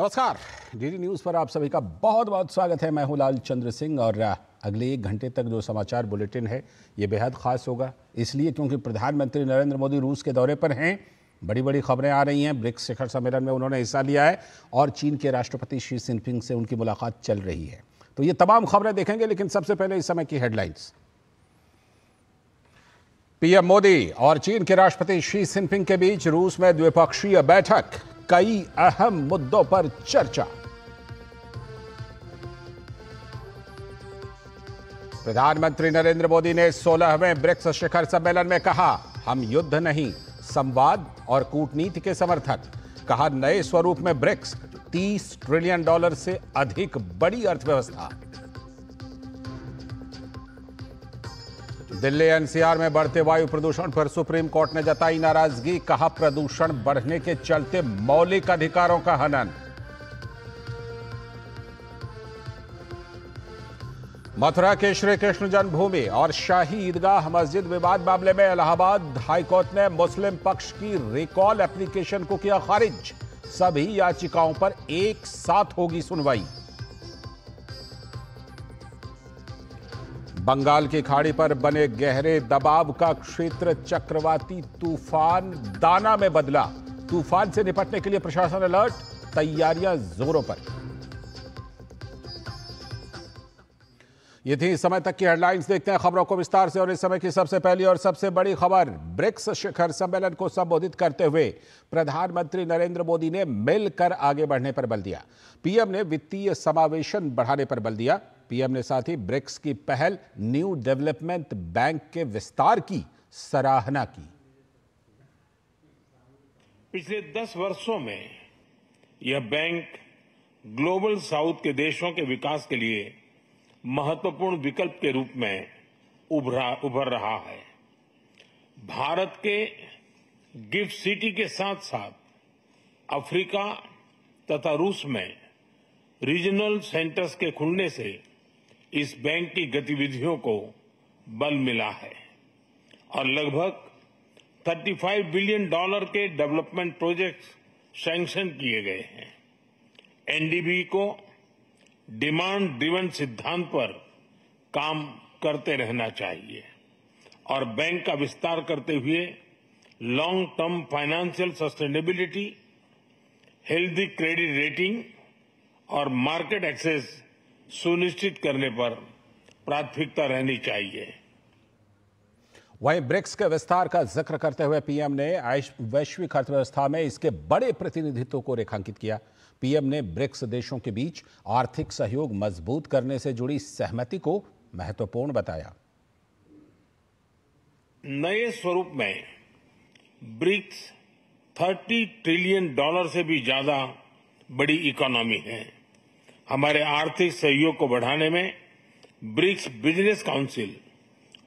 नमस्कार DD news पर आप सभी का बहुत बहुत स्वागत है मैं हूं लाल चंद्र सिंह और अगले एक घंटे तक जो समाचार बुलेटिन है ये बेहद खास होगा इसलिए क्योंकि प्रधानमंत्री नरेंद्र मोदी रूस के दौरे पर हैं बड़ी बड़ी खबरें आ रही हैं ब्रिक्स शिखर सम्मेलन में उन्होंने हिस्सा लिया है और चीन के राष्ट्रपति शी जिनपिंग से उनकी मुलाकात चल रही है तो ये तमाम खबरें देखेंगे लेकिन सबसे पहले इस समय की हेडलाइंस पीएम मोदी और चीन के राष्ट्रपति शी जिनपिंग के बीच रूस में द्विपक्षीय बैठक कई अहम मुद्दों पर चर्चा प्रधानमंत्री नरेंद्र मोदी ने 16वें ब्रिक्स शिखर सम्मेलन में कहा हम युद्ध नहीं संवाद और कूटनीति के समर्थक कहा नए स्वरूप में ब्रिक्स 30 ट्रिलियन डॉलर से अधिक बड़ी अर्थव्यवस्था दिल्ली एनसीआर में बढ़ते वायु प्रदूषण पर सुप्रीम कोर्ट ने जताई नाराजगी कहा प्रदूषण बढ़ने के चलते मौलिक अधिकारों का हनन मथुरा के श्री कृष्ण जन्मभूमि और शाही ईदगाह मस्जिद विवाद मामले में इलाहाबाद हाईकोर्ट ने मुस्लिम पक्ष की रिकॉल एप्लीकेशन को किया खारिज सभी याचिकाओं पर एक साथ होगी सुनवाई बंगाल की खाड़ी पर बने गहरे दबाव का क्षेत्र चक्रवाती तूफान दाना में बदला तूफान से निपटने के लिए प्रशासन अलर्ट तैयारियां जोरों पर ये थी इस समय तक की हेडलाइंस देखते हैं खबरों को विस्तार से और इस समय की सबसे पहली और सबसे बड़ी खबर ब्रिक्स शिखर सम्मेलन को संबोधित करते हुए प्रधानमंत्री नरेंद्र मोदी ने मिलकर आगे बढ़ने पर बल दिया पीएम ने वित्तीय समावेशन बढ़ाने पर बल दिया पीएम ने साथ ही ब्रिक्स की पहल न्यू डेवलपमेंट बैंक के विस्तार की सराहना की पिछले दस वर्षों में यह बैंक ग्लोबल साउथ के देशों के विकास के लिए महत्वपूर्ण विकल्प के रूप में उभरा उभर रहा है भारत के गिफ्ट सिटी के साथ साथ अफ्रीका तथा रूस में रीजनल सेंटर्स के खुलने से इस बैंक की गतिविधियों को बल मिला है और लगभग 35 बिलियन डॉलर के डेवलपमेंट प्रोजेक्ट्स सैंक्शन किए गए हैं एनडीबी को डिमांड ड्रिवन सिद्धांत पर काम करते रहना चाहिए और बैंक का विस्तार करते हुए long term financial sustainability healthy credit rating और मार्केट एक्सेस सुनिश्चित करने पर प्राथमिकता रहनी चाहिए वहीं ब्रिक्स के विस्तार का जिक्र करते हुए पीएम ने वैश्विक अर्थव्यवस्था में इसके बड़े प्रतिनिधित्व को रेखांकित किया पीएम ने ब्रिक्स देशों के बीच आर्थिक सहयोग मजबूत करने से जुड़ी सहमति को महत्वपूर्ण बताया नए स्वरूप में ब्रिक्स 30 ट्रिलियन डॉलर से भी ज्यादा बड़ी इकोनॉमी है हमारे आर्थिक सहयोग को बढ़ाने में ब्रिक्स बिजनेस काउंसिल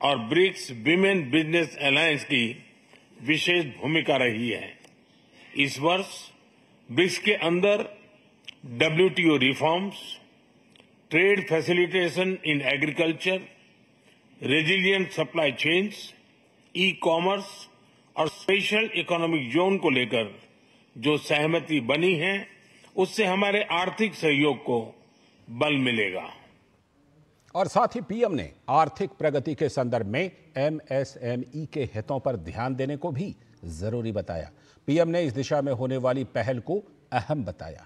और ब्रिक्स वीमेन बिजनेस अलायंस की विशेष भूमिका रही है इस वर्ष ब्रिक्स के अंदर WTO reforms trade facilitation in agriculture resilient supply chains e commerce और स्पेशल इकोनॉमिक जोन को लेकर जो सहमति बनी है उससे हमारे आर्थिक सहयोग को बल मिलेगा और साथ ही पीएम ने आर्थिक प्रगति के संदर्भ में एमएसएमई के हितों पर ध्यान देने को भी जरूरी बताया पीएम ने इस दिशा में होने वाली पहल को अहम बताया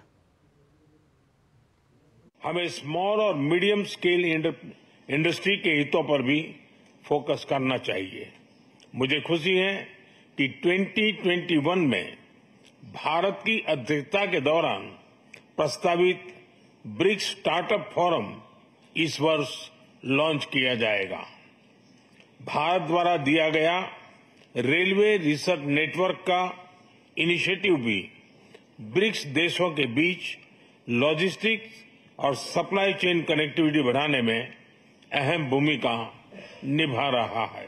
हमें स्मॉल और मीडियम स्केल इंडस्ट्री के हितों पर भी फोकस करना चाहिए मुझे खुशी है कि 2021 में भारत की अध्यक्षता के दौरान प्रस्तावित ब्रिक्स स्टार्टअप फोरम इस वर्ष लॉन्च किया जाएगा भारत द्वारा दिया गया रेलवे रिसर्च नेटवर्क का इनिशिएटिव भी ब्रिक्स देशों के बीच लॉजिस्टिक्स और सप्लाई चेन कनेक्टिविटी बढ़ाने में अहम भूमिका निभा रहा है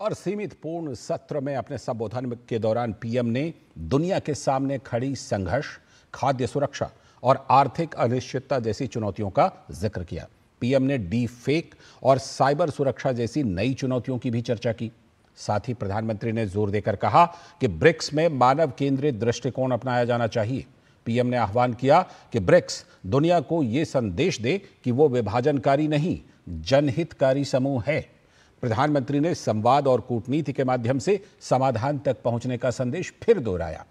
और सीमित पूर्ण सत्र में अपने संबोधन के दौरान पीएम ने दुनिया के सामने खड़ी संघर्ष खाद्य सुरक्षा और आर्थिक अनिश्चितता जैसी चुनौतियों का जिक्र किया पीएम ने डी फेक और साइबर सुरक्षा जैसी नई चुनौतियों की भी चर्चा की साथ ही प्रधानमंत्री ने जोर देकर कहा कि ब्रिक्स में मानव केंद्रित दृष्टिकोण अपनाया जाना चाहिए पीएम ने आह्वान किया कि ब्रिक्स दुनिया को यह संदेश दे कि वो विभाजनकारी नहीं जनहितकारी समूह है प्रधानमंत्री ने संवाद और कूटनीति के माध्यम से समाधान तक पहुंचने का संदेश फिर दोहराया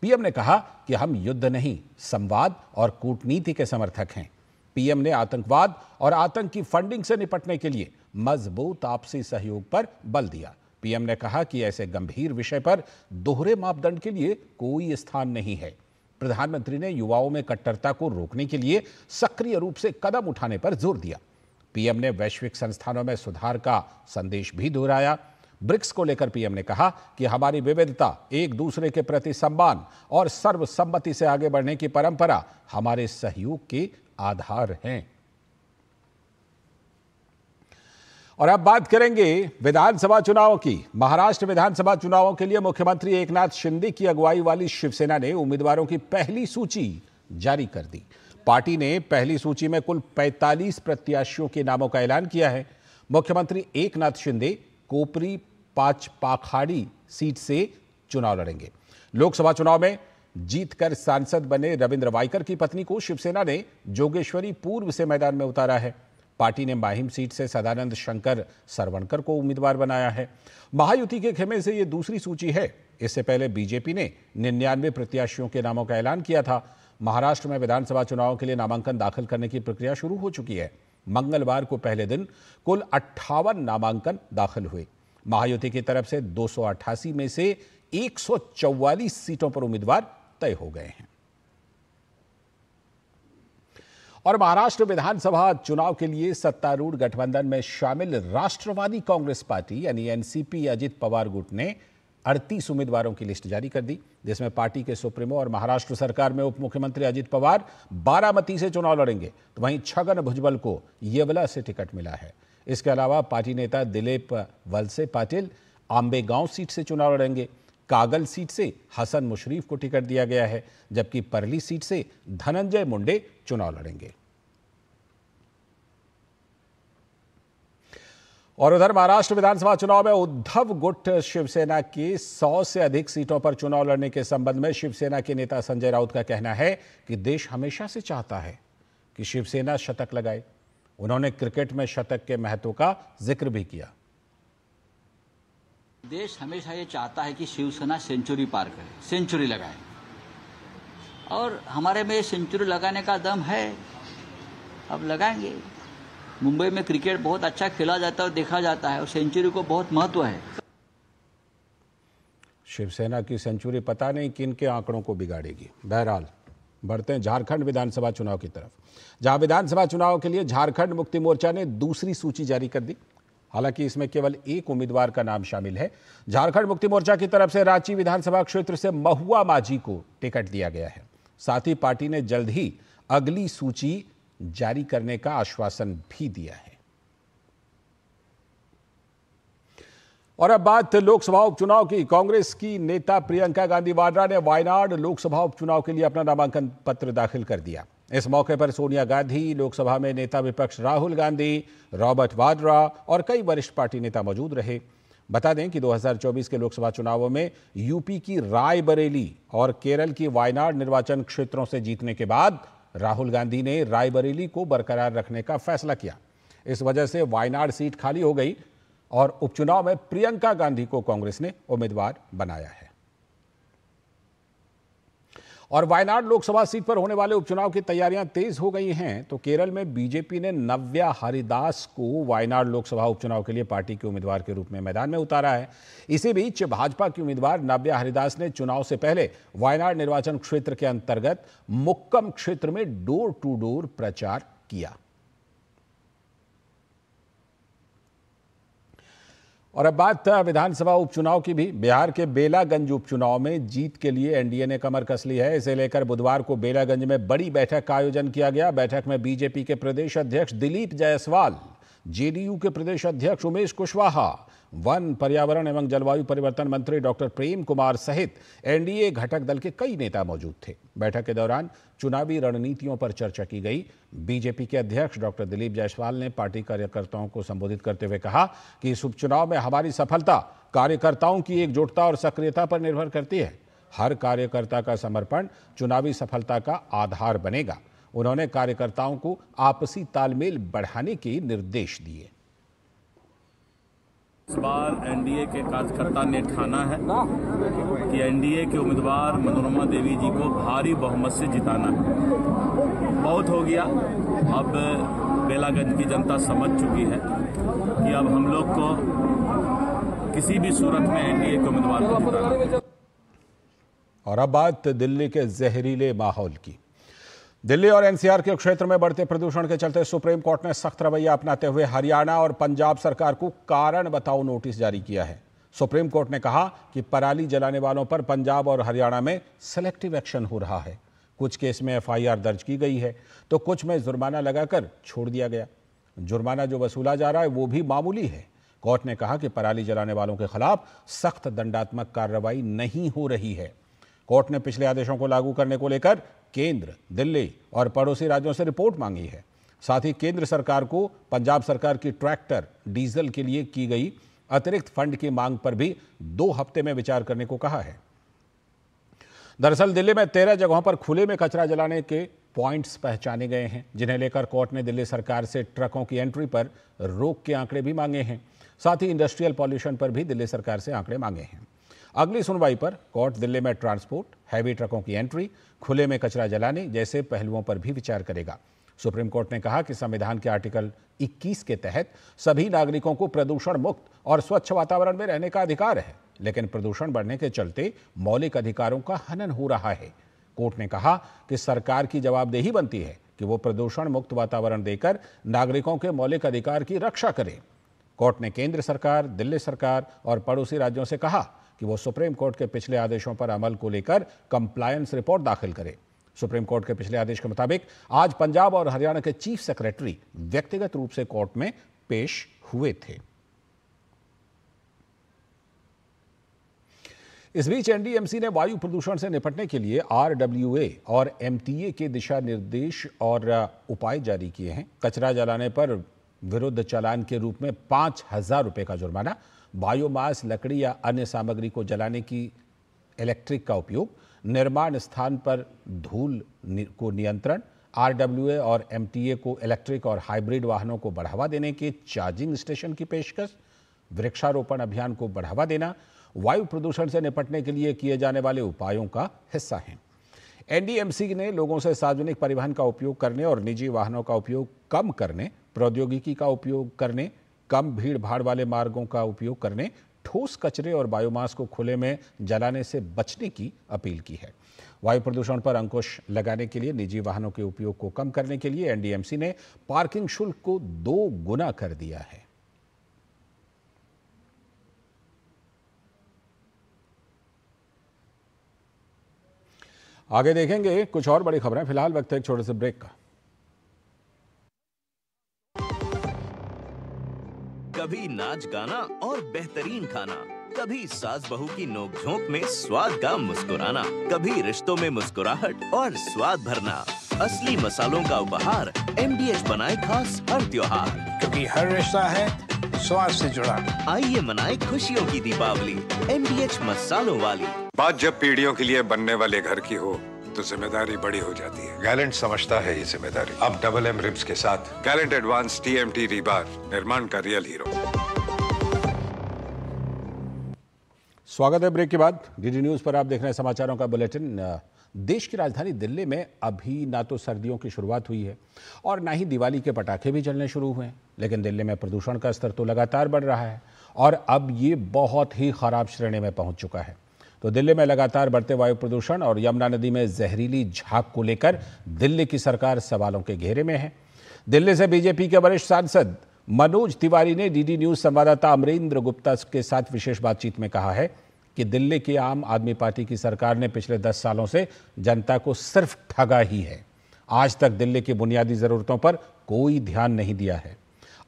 पीएम ने कहा कि हम युद्ध नहीं संवाद और कूटनीति के समर्थक हैं पीएम ने आतंकवाद और आतंक की फंडिंग से निपटने के लिए मजबूत आपसी सहयोग पर बल दिया पीएम ने कहा कि ऐसे गंभीर विषय पर दोहरे मापदंड के लिए कोई स्थान नहीं है प्रधानमंत्री ने युवाओं में कट्टरता को रोकने के लिए सक्रिय रूप से कदम उठाने पर जोर दिया पीएम ने वैश्विक संस्थानों में सुधार का संदेश भी दोहराया ब्रिक्स को लेकर पीएम ने कहा कि हमारी विविधता एक दूसरे के प्रति सम्मान और सर्वसम्मति से आगे बढ़ने की परंपरा हमारे सहयोग के आधार हैं और अब बात करेंगे विधानसभा चुनाव की महाराष्ट्र विधानसभा चुनावों के लिए मुख्यमंत्री एकनाथ शिंदे की अगुवाई वाली शिवसेना ने उम्मीदवारों की पहली सूची जारी कर दी पार्टी ने पहली सूची में कुल 45 प्रत्याशियों के नामों का ऐलान किया है मुख्यमंत्री एकनाथ शिंदे कोपरी पाच पाखाड़ी सीट से चुनाव लड़ेंगे लोकसभा चुनाव में जीतकर सांसद बने रविंद्र वाइकर की पत्नी को शिवसेना ने जोगेश्वरी पूर्व से मैदान में उतारा है पार्टी ने माहिम सीट से सदानंद शंकर सरवणकर को उम्मीदवार बनाया है महायुति के खेमे से यह दूसरी सूची है इससे पहले बीजेपी ने निन्यानवे प्रत्याशियों के नामों का ऐलान किया था महाराष्ट्र में विधानसभा चुनाव के लिए नामांकन दाखिल करने की प्रक्रिया शुरू हो चुकी है मंगलवार को पहले दिन कुल अट्ठावन नामांकन दाखिल हुए महायुति की तरफ से दो में से एक सीटों पर उम्मीदवार तय हो गए हैं और महाराष्ट्र विधानसभा चुनाव के लिए सत्तारूढ़ गठबंधन में शामिल राष्ट्रवादी कांग्रेस पार्टी यानी एनसीपी अजित पवार गुट ने अड़तीस उम्मीदवारों की लिस्ट जारी कर दी जिसमें पार्टी के सुप्रीमो और महाराष्ट्र सरकार में उप मुख्यमंत्री अजित पवार बारामती से चुनाव लड़ेंगे तो वहीं छगन भुजबल को येवला से टिकट मिला है इसके अलावा पार्टी नेता दिलीप वलसे पाटिल आंबेगांव सीट से चुनाव लड़ेंगे कागल सीट से हसन मुशरीफ को टिकट दिया गया है जबकि परली सीट से धनंजय मुंडे चुनाव लड़ेंगे और उधर महाराष्ट्र विधानसभा चुनाव में उद्धव गुट शिवसेना की 100 से अधिक सीटों पर चुनाव लड़ने के संबंध में शिवसेना के नेता संजय राउत का कहना है कि देश हमेशा से चाहता है कि शिवसेना शतक लगाए उन्होंने क्रिकेट में शतक के महत्व का जिक्र भी किया देश हमेशा ये चाहता है कि शिवसेना सेंचुरी पार करे सेंचुरी लगाए और हमारे में सेंचुरी लगाने का दम है अब लगाएंगे मुंबई में क्रिकेट बहुत अच्छा खेला जाता है और देखा जाता है और सेंचुरी को बहुत महत्व है शिवसेना की सेंचुरी पता नहीं किन के आंकड़ों को बिगाड़ेगी बहरहाल बढ़ते हैं झारखंड विधानसभा चुनाव की तरफ जहां विधानसभा चुनाव के लिए झारखंड मुक्ति मोर्चा ने दूसरी सूची जारी कर दी हालांकि इसमें केवल एक उम्मीदवार का नाम शामिल है झारखंड मुक्ति मोर्चा की तरफ से रांची विधानसभा क्षेत्र से महुआ माझी को टिकट दिया गया है साथ ही पार्टी ने जल्द ही अगली सूची जारी करने का आश्वासन भी दिया है और अब बात लोकसभा उपचुनाव की कांग्रेस की नेता प्रियंका गांधी वाड्रा ने वायनाड लोकसभा उपचुनाव के लिए अपना नामांकन पत्र दाखिल कर दिया इस मौके पर सोनिया गांधी लोकसभा में नेता विपक्ष राहुल गांधी रॉबर्ट वाड्रा और कई वरिष्ठ पार्टी नेता मौजूद रहे बता दें कि 2024 के लोकसभा चुनावों में यूपी की रायबरेली और केरल की वायनाड निर्वाचन क्षेत्रों से जीतने के बाद राहुल गांधी ने रायबरेली को बरकरार रखने का फैसला किया इस वजह से वायनाड सीट खाली हो गई और उपचुनाव में प्रियंका गांधी को कांग्रेस ने उम्मीदवार बनाया है और वायनाड लोकसभा सीट पर होने वाले उपचुनाव की तैयारियां तेज हो गई हैं तो केरल में बीजेपी ने नव्या हरिदास को वायनाड लोकसभा उपचुनाव के लिए पार्टी के उम्मीदवार के रूप में मैदान में उतारा है इसी बीच भाजपा की उम्मीदवार नव्या हरिदास ने चुनाव से पहले वायनाड निर्वाचन क्षेत्र के अंतर्गत मुक्कम क्षेत्र में डोर टू डोर प्रचार किया और अब बात विधानसभा उपचुनाव की भी बिहार के बेलागंज उपचुनाव में जीत के लिए एनडीए ने कमर कस ली है इसे लेकर बुधवार को बेलागंज में बड़ी बैठक का आयोजन किया गया बैठक में बीजेपी के प्रदेश अध्यक्ष दिलीप जायसवाल जेडीयू के प्रदेश अध्यक्ष उमेश कुशवाहा वन पर्यावरण एवं जलवायु परिवर्तन मंत्री डॉक्टर प्रेम कुमार सहित एनडीए घटक दल के कई नेता मौजूद थे बैठक के दौरान चुनावी रणनीतियों पर चर्चा की गई बीजेपी के अध्यक्ष डॉक्टर दिलीप जायसवाल ने पार्टी कार्यकर्ताओं को संबोधित करते हुए कहा कि इस उपचुनाव में हमारी सफलता कार्यकर्ताओं की एकजुटता और सक्रियता पर निर्भर करती है हर कार्यकर्ता का समर्पण चुनावी सफलता का आधार बनेगा उन्होंने कार्यकर्ताओं को आपसी तालमेल बढ़ाने के निर्देश दिए इस बार एनडीए के कार्यकर्ता ने ठाना है कि एनडीए के उम्मीदवार मनोरमा देवी जी को भारी बहुमत से जिताना है बहुत हो गया अब बेलागंज की जनता समझ चुकी है कि अब हम लोग को किसी भी सूरत में एनडीए के उम्मीदवार को जिताना और अब बात दिल्ली के जहरीले माहौल की दिल्ली और एनसीआर के क्षेत्र में बढ़ते प्रदूषण के चलते सुप्रीम कोर्ट ने सख्त रवैया अपनाते हुए हरियाणा और पंजाब सरकार को कारण बताओ नोटिस जारी किया है सुप्रीम कोर्ट ने कहा कि पराली जलाने वालों पर पंजाब और हरियाणा में सेलेक्टिव एक्शन हो रहा है कुछ केस में एफआईआर दर्ज की गई है तो कुछ में जुर्माना लगाकर छोड़ दिया गया जुर्माना जो वसूला जा रहा है वो भी मामूली है कोर्ट ने कहा कि पराली जलाने वालों के खिलाफ सख्त दंडात्मक कार्रवाई नहीं हो रही है कोर्ट ने पिछले आदेशों को लागू करने को लेकर केंद्र दिल्ली और पड़ोसी राज्यों से रिपोर्ट मांगी है साथ ही केंद्र सरकार को पंजाब सरकार की ट्रैक्टर डीजल के लिए की गई अतिरिक्त फंड की मांग पर भी दो हफ्ते में विचार करने को कहा है दरअसल दिल्ली में तेरह जगहों पर खुले में कचरा जलाने के पॉइंट्स पहचाने गए हैं जिन्हें लेकर कोर्ट ने दिल्ली सरकार से ट्रकों की एंट्री पर रोक के आंकड़े भी मांगे हैं साथ ही इंडस्ट्रियल पॉल्यूशन पर भी दिल्ली सरकार से आंकड़े मांगे हैं अगली सुनवाई पर कोर्ट दिल्ली में ट्रांसपोर्ट हैवी ट्रकों की एंट्री खुले में कचरा जलाने जैसे पहलुओं पर भी विचार करेगा सुप्रीम कोर्ट ने कहा कि संविधान के आर्टिकल 21 के तहत सभी नागरिकों को प्रदूषण मुक्त और स्वच्छ वातावरण में रहने का अधिकार है लेकिन प्रदूषण बढ़ने के चलते मौलिक अधिकारों का हनन हो रहा है कोर्ट ने कहा कि सरकार की जवाबदेही बनती है कि वो प्रदूषण मुक्त वातावरण देकर नागरिकों के मौलिक अधिकार की रक्षा करे कोर्ट ने केंद्र सरकार दिल्ली सरकार और पड़ोसी राज्यों से कहा कि वो सुप्रीम कोर्ट के पिछले आदेशों पर अमल को लेकर कंप्लायंस रिपोर्ट दाखिल करे सुप्रीम कोर्ट के पिछले आदेश के मुताबिक आज पंजाब और हरियाणा के चीफ सेक्रेटरी व्यक्तिगत रूप से कोर्ट में पेश हुए थे इस बीच एनडीएमसी ने वायु प्रदूषण से निपटने के लिए आरडब्ल्यूए और एमटीए के दिशा निर्देश और उपाय जारी किए हैं कचरा जलाने पर विरुद्ध चालान के रूप में पांच हजार रुपए का जुर्माना बायोमास लकड़ी या अन्य सामग्री को जलाने की इलेक्ट्रिक का उपयोग निर्माण स्थान पर धूल को नियंत्रण आर और एम को इलेक्ट्रिक और हाइब्रिड वाहनों को बढ़ावा देने के चार्जिंग स्टेशन की पेशकश वृक्षारोपण अभियान को बढ़ावा देना वायु प्रदूषण से निपटने के लिए किए जाने वाले उपायों का हिस्सा हैं एनडीएमसी ने लोगों से सार्वजनिक परिवहन का उपयोग करने और निजी वाहनों का उपयोग कम करने प्रौद्योगिकी का उपयोग करने कम भीड़ भाड़ वाले मार्गों का उपयोग करने ठोस कचरे और बायोमास को खुले में जलाने से बचने की अपील की है वायु प्रदूषण पर अंकुश लगाने के लिए निजी वाहनों के उपयोग को कम करने के लिए एनडीएमसी ने पार्किंग शुल्क को दो गुना कर दिया है आगे देखेंगे कुछ और बड़ी खबरें फिलहाल वक्त है एक छोटे से ब्रेक का कभी नाच गाना और बेहतरीन खाना कभी सास बहू की नोक झोंक में स्वाद का मुस्कुराना कभी रिश्तों में मुस्कुराहट और स्वाद भरना असली मसालों का उपहार एम डी एच बनाए खास हर त्योहार क्योंकि हर रिश्ता है स्वाद से जुड़ा आइए मनाए खुशियों की दीपावली एम डी एच मसालों वाली बात जब पीढ़ियों के लिए बनने वाले घर की हो तो जिम्मेदारी बड़ी हो जाती है गैलेंट समझता है ये जिम्मेदारी अब डबल एम रिप्स के साथ Gallant advance T M T rebar निर्माण का रियल हीरो स्वागत है ब्रेक के बाद डीडी न्यूज पर आप देख रहे हैं समाचारों का बुलेटिन देश की राजधानी दिल्ली में अभी ना तो सर्दियों की शुरुआत हुई है और ना ही दिवाली के पटाखे भी चलने शुरू हुए हैं लेकिन दिल्ली में प्रदूषण का स्तर तो लगातार बढ़ रहा है और अब ये बहुत ही खराब श्रेणी में पहुंच चुका है तो दिल्ली में लगातार बढ़ते वायु प्रदूषण और यमुना नदी में जहरीली झाग को लेकर दिल्ली की सरकार सवालों के घेरे में है दिल्ली से बीजेपी के वरिष्ठ सांसद मनोज तिवारी ने डीडी न्यूज संवाददाता अमरेंद्र गुप्ता के साथ विशेष बातचीत में कहा है कि दिल्ली की आम आदमी पार्टी की सरकार ने पिछले दस सालों से जनता को सिर्फ ठगा ही है आज तक दिल्ली की बुनियादी जरूरतों पर कोई ध्यान नहीं दिया है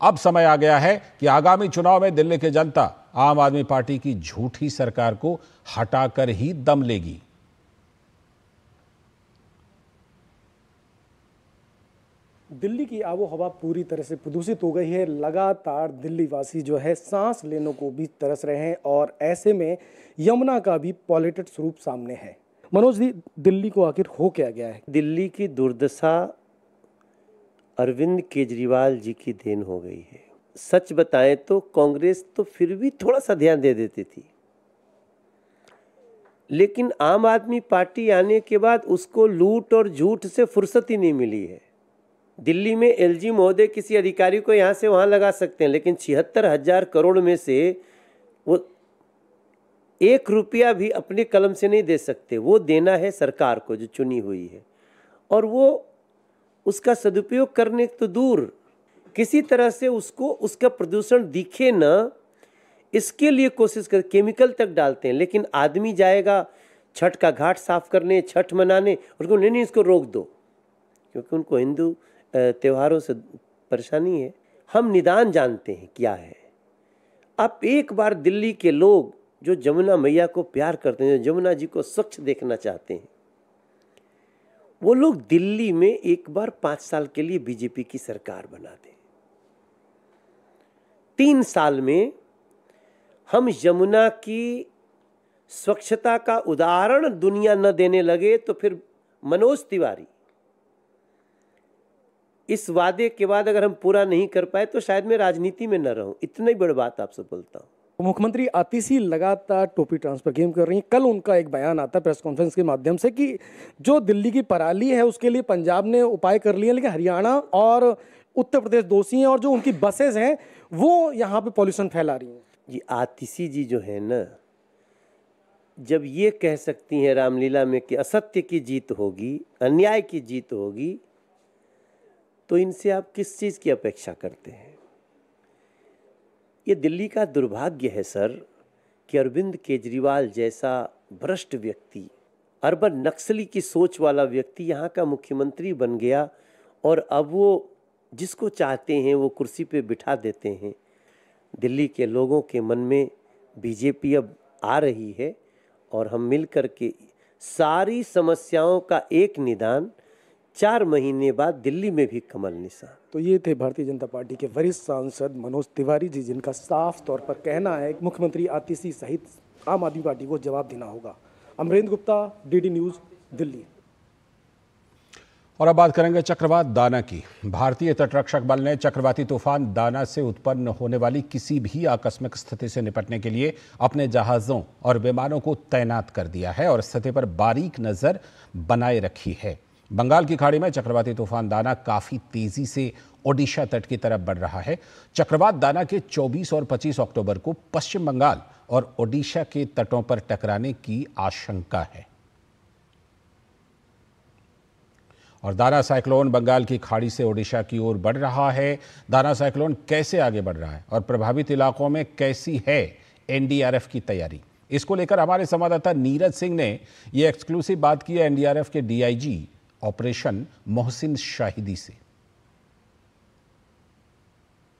अब समय आ गया है कि आगामी चुनाव में दिल्ली की जनता आम आदमी पार्टी की झूठी सरकार को हटाकर ही दम लेगी दिल्ली की आबो हवा पूरी तरह से प्रदूषित हो गई है लगातार दिल्ली वासी जो है सांस लेने को भी तरस रहे हैं और ऐसे में यमुना का भी पॉलिटिक्स रूप सामने है मनोज जी दिल्ली को आखिर हो क्या गया है दिल्ली की दुर्दशा अरविंद केजरीवाल जी की देन हो गई है सच बताएं तो कांग्रेस तो फिर भी थोड़ा सा ध्यान दे देती थी लेकिन आम आदमी पार्टी आने के बाद उसको लूट और झूठ से फुर्सत ही नहीं मिली है दिल्ली में एलजी महोदय किसी अधिकारी को यहाँ से वहाँ लगा सकते हैं लेकिन छिहत्तर हजार करोड़ में से वो एक रुपया भी अपने कलम से नहीं दे सकते वो देना है सरकार को जो चुनी हुई है और वो उसका सदुपयोग करने तो दूर किसी तरह से उसको उसका प्रदूषण दिखे ना इसके लिए कोशिश कर केमिकल तक डालते हैं लेकिन आदमी जाएगा छठ का घाट साफ करने छठ मनाने उसको नहीं नहीं इसको रोक दो क्योंकि उनको हिंदू त्योहारों से परेशानी है हम निदान जानते हैं क्या है आप एक बार दिल्ली के लोग जो जमुना मैया को प्यार करते हैं जो जमुना जी को स्वच्छ देखना चाहते हैं वो लोग दिल्ली में एक बार पांच साल के लिए बीजेपी की सरकार बना दे तीन साल में हम यमुना की स्वच्छता का उदाहरण दुनिया न देने लगे तो फिर मनोज तिवारी इस वादे के बाद अगर हम पूरा नहीं कर पाए तो शायद मैं राजनीति में न रहूं इतनी बड़ी बात आपसे बोलता हूं मुख्यमंत्री आती सी लगातार टोपी ट्रांसफर गेम कर रही हैं कल उनका एक बयान आता है प्रेस कॉन्फ्रेंस के माध्यम से कि जो दिल्ली की पराली है उसके लिए पंजाब ने उपाय कर लिए लेकिन हरियाणा और उत्तर प्रदेश दोषी हैं और जो उनकी बसेज हैं वो यहाँ पे पॉल्यूशन फैला रही हैं जी आतिशी जी जो है ना जब ये कह सकती हैं रामलीला में कि असत्य की जीत होगी अन्याय की जीत होगी तो इनसे आप किस चीज़ की अपेक्षा करते हैं ये दिल्ली का दुर्भाग्य है सर कि अरविंद केजरीवाल जैसा भ्रष्ट व्यक्ति अरबन नक्सली की सोच वाला व्यक्ति यहाँ का मुख्यमंत्री बन गया और अब वो जिसको चाहते हैं वो कुर्सी पे बिठा देते हैं दिल्ली के लोगों के मन में बीजेपी अब आ रही है और हम मिल कर के सारी समस्याओं का एक निदान चार महीने बाद दिल्ली में भी कमल निशान तो ये थे भारतीय जनता पार्टी के वरिष्ठ सांसद मनोज तिवारी जी जिनका साफ तौर पर कहना है कि मुख्यमंत्री आतिशी सहित आम आदमी पार्टी को जवाब देना होगा अमरेंद्र गुप्ता डीडी न्यूज़ दिल्ली और अब बात करेंगे चक्रवात दाना की भारतीय तटरक्षक बल ने चक्रवाती तूफान दाना से उत्पन्न होने वाली किसी भी आकस्मिक स्थिति से निपटने के लिए अपने जहाज़ों और विमानों को तैनात कर दिया है और स्थिति पर बारीक नज़र बनाए रखी है बंगाल की खाड़ी में चक्रवाती तूफान दाना काफी तेजी से ओडिशा तट की तरफ बढ़ रहा है चक्रवात दाना के 24 और 25 अक्टूबर को पश्चिम बंगाल और ओडिशा के तटों पर टकराने की आशंका है और दाना साइक्लोन बंगाल की खाड़ी से ओडिशा की ओर बढ़ रहा है दाना साइक्लोन कैसे आगे बढ़ रहा है और प्रभावित इलाकों में कैसी है एनडीआरएफ की तैयारी इसको लेकर हमारे संवाददाता नीरज सिंह ने यह एक्सक्लूसिव बात की है एनडीआरएफ के डीआईजी ऑपरेशन मोहसिन शाहिदी से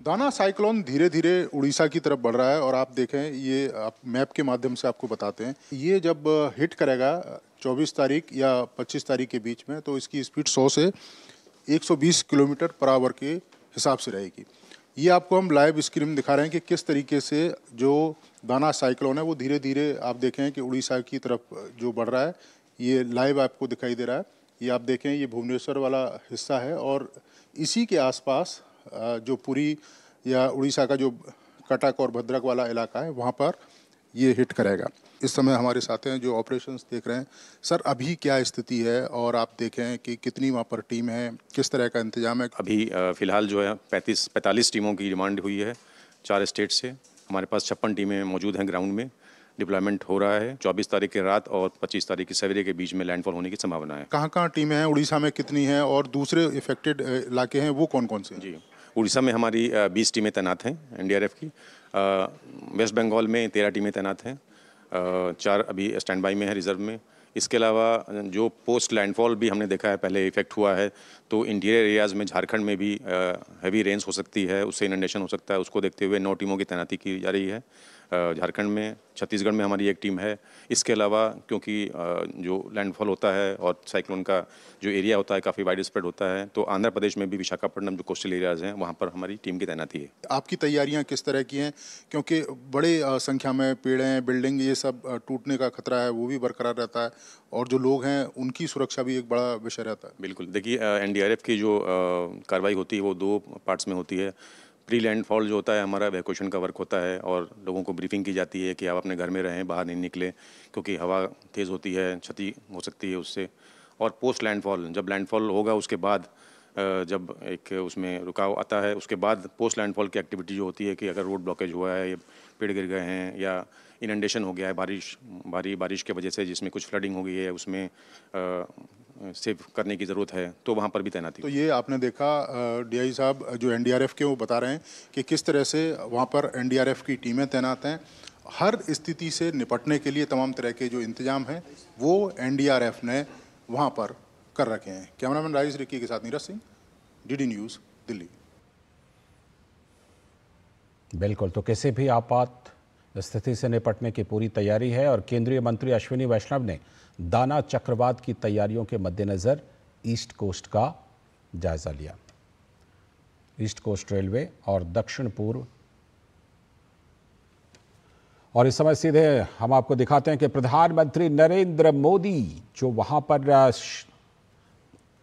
दाना साइक्लोन धीरे धीरे उड़ीसा की तरफ बढ़ रहा है और आप देखें ये आप मैप के माध्यम से आपको बताते हैं ये जब हिट करेगा 24 तारीख या 25 तारीख के बीच में तो इसकी स्पीड 100 से 120 किलोमीटर पर आवर के हिसाब से रहेगी ये आपको हम लाइव स्क्रीन दिखा रहे हैं कि किस तरीके से जो दाना साइक्लोन है वो धीरे धीरे आप देखें कि उड़ीसा की तरफ जो बढ़ रहा है ये लाइव आपको दिखाई दे रहा है ये आप देखें ये भुवनेश्वर वाला हिस्सा है और इसी के आसपास जो पूरी या उड़ीसा का जो कटक और भद्रक वाला इलाका है वहाँ पर ये हिट करेगा इस समय हमारे साथ हैं जो ऑपरेशंस देख रहे हैं सर अभी क्या स्थिति है और आप देखें कि कितनी वहाँ पर टीम है किस तरह का इंतजाम है अभी फ़िलहाल जो है पैंतीस पैंतालीस टीमों की डिमांड हुई है चार स्टेट से हमारे पास छप्पन टीमें मौजूद हैं ग्राउंड में डिप्लॉयमेंट हो रहा है चौबीस तारीख की रात और पच्चीस तारीख की सवेरे के बीच में लैंडफॉल होने की संभावना है कहाँ कहाँ टीमें हैं उड़ीसा में कितनी है और दूसरे इफेक्टेड इलाके हैं वो कौन कौन से जी उड़ीसा में हमारी बीस टीमें तैनात हैं एन की वेस्ट बंगाल में तेरह टीमें तैनात हैं चार अभी स्टैंड बाई में है रिजर्व में इसके अलावा जो पोस्ट लैंडफॉल भी हमने देखा है पहले इफेक्ट हुआ है तो इंटीरियर एरियाज़ में झारखंड में भी हैवी रेंज हो सकती है उससे इनंडेशन हो सकता है उसको देखते हुए नौ टीमों की तैनाती की जा रही है झारखंड में छत्तीसगढ़ में हमारी एक टीम है इसके अलावा क्योंकि जो लैंडफॉल होता है और साइक्लोन का जो एरिया होता है काफ़ी वाइड स्प्रेड होता है तो आंध्र प्रदेश में भी विशाखापट्टनम जो कोस्टल एरियाज हैं वहाँ पर हमारी टीम की तैनाती है आपकी तैयारियाँ किस तरह की हैं क्योंकि बड़े संख्या में पेड़ हैं बिल्डिंग ये सब टूटने का खतरा है वो भी बरकरार रहता है और जो लोग हैं उनकी सुरक्षा भी एक बड़ा विषय रहता है बिल्कुल देखिए एन की जो कार्रवाई होती है वो दो पार्ट्स में होती है प्री लैंडफॉल जो होता है हमारा वैक्यूशन का वर्क होता है और लोगों को ब्रीफिंग की जाती है कि आप अपने घर में रहें बाहर नहीं निकलें क्योंकि हवा तेज़ होती है क्षति हो सकती है उससे और पोस्ट लैंडफॉल जब लैंडफॉल होगा उसके बाद जब एक उसमें रुकाव आता है उसके बाद पोस्ट लैंडफॉल की एक्टिविटी जो होती है कि अगर रोड ब्लॉकेज हुआ है पेड़ गिर गए हैं या इनंडेशन हो गया है बारिश भारी बारिश के वजह से जिसमें कुछ फ्लडिंग हो गई है उसमें सेव करने की ज़रूरत है तो वहाँ पर भी तैनाती तो ये आपने देखा डीआई साहब जो एनडीआरएफ के वो बता रहे हैं कि किस तरह से वहाँ पर एनडीआरएफ की टीमें तैनात हैं हर स्थिति से निपटने के लिए तमाम तरह के जो इंतजाम हैं वो एनडीआरएफ ने वहाँ पर कर रखे हैं कैमरामैन राजेश रिक्की के साथ नीरज सिंह डी न्यूज़ दिल्ली बिल्कुल तो किसी भी आपात स्थिति से निपटने की पूरी तैयारी है और केंद्रीय मंत्री अश्विनी वैष्णव ने दाना चक्रवात की तैयारियों के मद्देनज़र ईस्ट कोस्ट का जायज़ा लिया ईस्ट कोस्ट रेलवे और दक्षिण पूर्व और इस समय सीधे हम आपको दिखाते हैं कि प्रधानमंत्री नरेंद्र मोदी जो वहां पर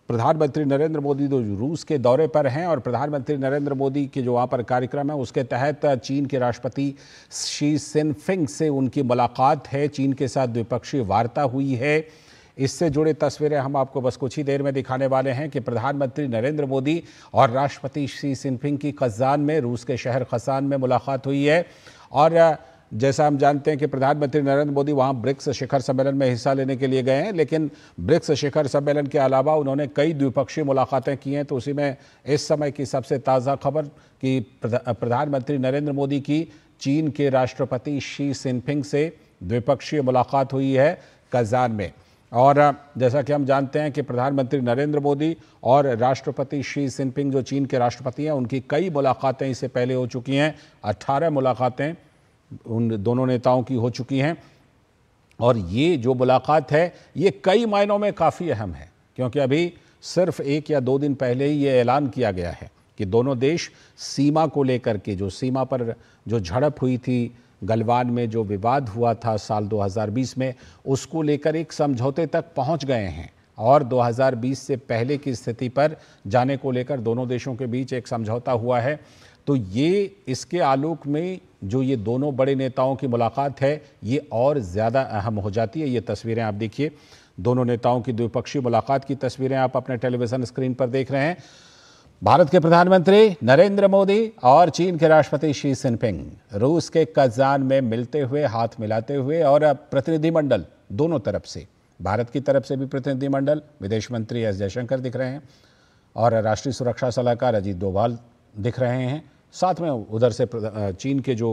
प्रधानमंत्री नरेंद्र मोदी जो तो रूस के दौरे पर हैं और प्रधानमंत्री नरेंद्र मोदी के जो वहाँ पर कार्यक्रम है उसके तहत चीन के राष्ट्रपति शी सिनफिंग से उनकी मुलाकात है चीन के साथ द्विपक्षीय वार्ता हुई है इससे जुड़े तस्वीरें हम आपको बस कुछ ही देर में दिखाने वाले हैं कि प्रधानमंत्री नरेंद्र मोदी और राष्ट्रपति शी सिनफिंग की खजान में रूस के शहर खजान में मुलाकात हुई है और जैसा हम जानते हैं कि प्रधानमंत्री नरेंद्र मोदी वहां ब्रिक्स शिखर सम्मेलन में हिस्सा लेने के लिए गए हैं लेकिन ब्रिक्स शिखर सम्मेलन के अलावा उन्होंने कई द्विपक्षीय मुलाकातें की हैं तो उसी में इस समय की सबसे ताज़ा खबर कि प्रधानमंत्री नरेंद्र मोदी की चीन के राष्ट्रपति शी सिनफिंग से द्विपक्षीय मुलाकात हुई है कजान में और जैसा कि हम जानते हैं कि प्रधानमंत्री नरेंद्र मोदी और राष्ट्रपति शी सिनपिंग जो चीन के राष्ट्रपति हैं उनकी कई मुलाकातें इससे पहले हो चुकी हैं 18 मुलाकातें उन दोनों नेताओं की हो चुकी हैं और ये जो मुलाकात है ये कई मायनों में काफ़ी अहम है क्योंकि अभी सिर्फ एक या दो दिन पहले ही ये ऐलान किया गया है कि दोनों देश सीमा को लेकर के जो सीमा पर जो झड़प हुई थी गलवान में जो विवाद हुआ था साल 2020 में उसको लेकर एक समझौते तक पहुंच गए हैं और 2020 से पहले की स्थिति पर जाने को लेकर दोनों देशों के बीच एक समझौता हुआ है तो ये इसके आलोक में जो ये दोनों बड़े नेताओं की मुलाकात है ये और ज़्यादा अहम हो जाती है ये तस्वीरें आप देखिए दोनों नेताओं की द्विपक्षीय मुलाकात की तस्वीरें आप अपने टेलीविज़न स्क्रीन पर देख रहे हैं भारत के प्रधानमंत्री नरेंद्र मोदी और चीन के राष्ट्रपति शी जिनपिंग रूस के कजान में मिलते हुए हाथ मिलाते हुए और प्रतिनिधिमंडल दोनों तरफ से भारत की तरफ से भी प्रतिनिधिमंडल विदेश मंत्री एस जयशंकर दिख रहे हैं और राष्ट्रीय सुरक्षा सलाहकार अजीत डोभाल दिख रहे हैं साथ में उधर से चीन के जो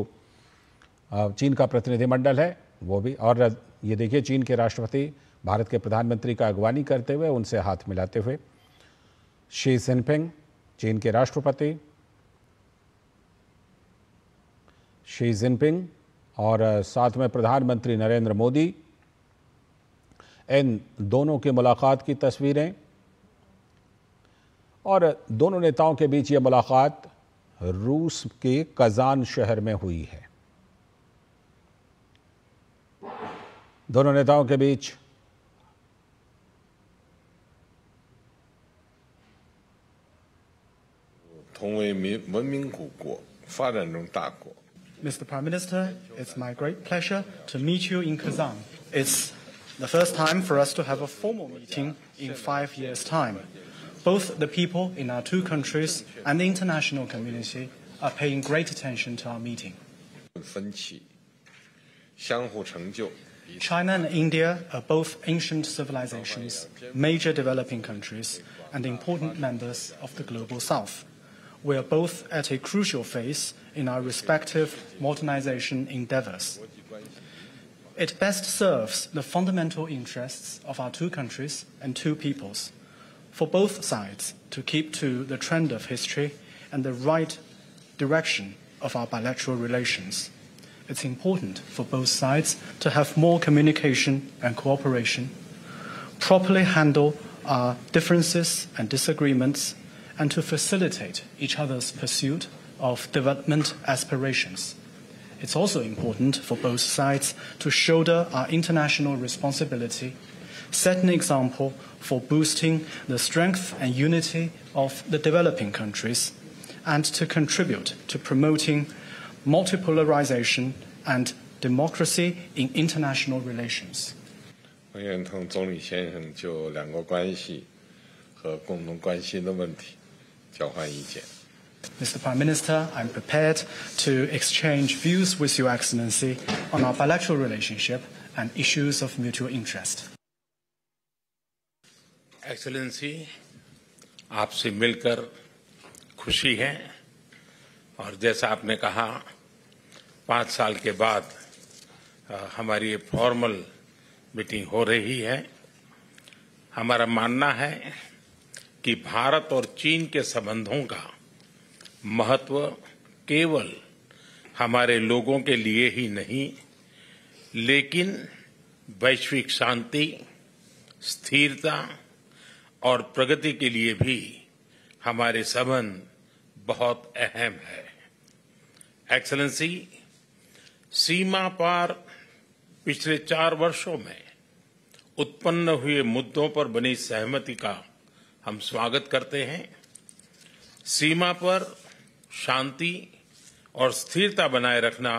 चीन का प्रतिनिधिमंडल है वो भी और ये देखिए चीन के राष्ट्रपति भारत के प्रधानमंत्री का अगवानी करते हुए उनसे हाथ मिलाते हुए शी जिनपिंग चीन के राष्ट्रपति शी जिनपिंग और साथ में प्रधानमंत्री नरेंद्र मोदी इन दोनों की मुलाकात की तस्वीरें और दोनों नेताओं के बीच ये मुलाकात रूस के कज़ान शहर में हुई है दोनों नेताओं के बीच Mr. Prime Minister, it's my great pleasure to meet you in Kazan. It's the first time for us to have a formal meeting in five years' time. Both the people in our two countries and the international community are paying great attention to our meeting. China and India are both ancient civilizations, major developing countries, and important members of the Global South. We are both at a crucial phase in our respective modernization endeavors. It best serves the fundamental interests of our two countries and two peoples for both sides to keep to the trend of history and the right direction of our bilateral relations. It's important for both sides to have more communication and cooperation, properly handle our differences and disagreements, and to facilitate each other's pursuit of development aspirations. It's also important for both sides to shoulder our international responsibility set an example for boosting the strength and unity of the developing countries and to contribute to promoting multipolarization and democracy in international relations. Mr. Prime Minister, I'm prepared to exchange views with Your Excellency on our bilateral relationship and issues of mutual interest. Excellency आपसे मिलकर खुशी है और जैसा आपने कहा पांच साल के बाद हमारी ये फॉर्मल मीटिंग हो रही है हमारा मानना है कि भारत और चीन के संबंधों का महत्व केवल हमारे लोगों के लिए ही नहीं लेकिन वैश्विक शांति स्थिरता और प्रगति के लिए भी हमारे संबंध बहुत अहम है एक्सलेंसी सीमा पार पिछले चार वर्षों में उत्पन्न हुए मुद्दों पर बनी सहमति का हम स्वागत करते हैं सीमा पर शांति और स्थिरता बनाए रखना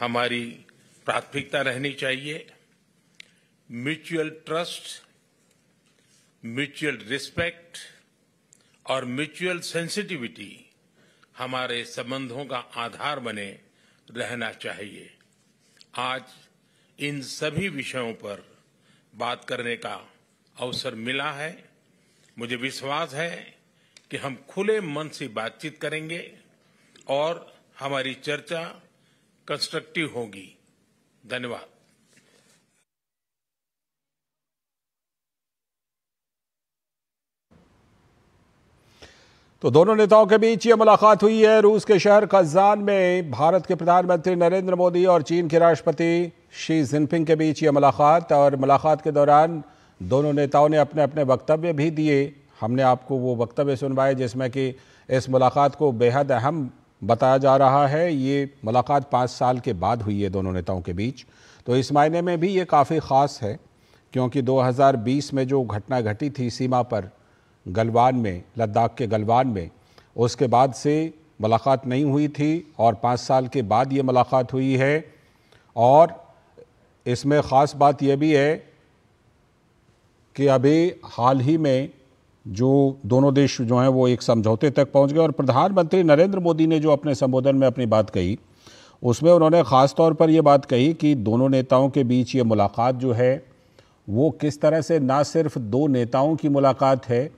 हमारी प्राथमिकता रहनी चाहिए म्यूचुअल ट्रस्ट म्यूचुअल रिस्पेक्ट और म्यूचुअल सेंसिटिविटी हमारे संबंधों का आधार बने रहना चाहिए आज इन सभी विषयों पर बात करने का अवसर मिला है मुझे विश्वास है कि हम खुले मन से बातचीत करेंगे और हमारी चर्चा कंस्ट्रक्टिव होगी धन्यवाद तो दोनों नेताओं के बीच ये मुलाकात हुई है रूस के शहर कजान में भारत के प्रधानमंत्री नरेंद्र मोदी और चीन के राष्ट्रपति शी जिनपिंग के बीच ये मुलाकात और मुलाकात के दौरान दोनों नेताओं ने अपने अपने वक्तव्य भी दिए हमने आपको वो वक्तव्य सुनवाए जिसमें कि इस मुलाकात को बेहद अहम बताया जा रहा है ये मुलाकात पाँच साल के बाद हुई है दोनों नेताओं के बीच तो इस मायने में भी ये काफ़ी ख़ास है क्योंकि 2020 में जो घटना घटी थी सीमा पर गलवान में लद्दाख के गलवान में उसके बाद से मुलाकात नहीं हुई थी और पाँच साल के बाद ये मुलाकात हुई है और इसमें ख़ास बात यह भी है कि अभी हाल ही में जो दोनों देश जो हैं वो एक समझौते तक पहुंच गए और प्रधानमंत्री नरेंद्र मोदी ने जो अपने संबोधन में अपनी बात कही उसमें उन्होंने ख़ास तौर पर यह बात कही कि दोनों नेताओं के बीच ये मुलाकात जो है वो किस तरह से ना सिर्फ दो नेताओं की मुलाकात है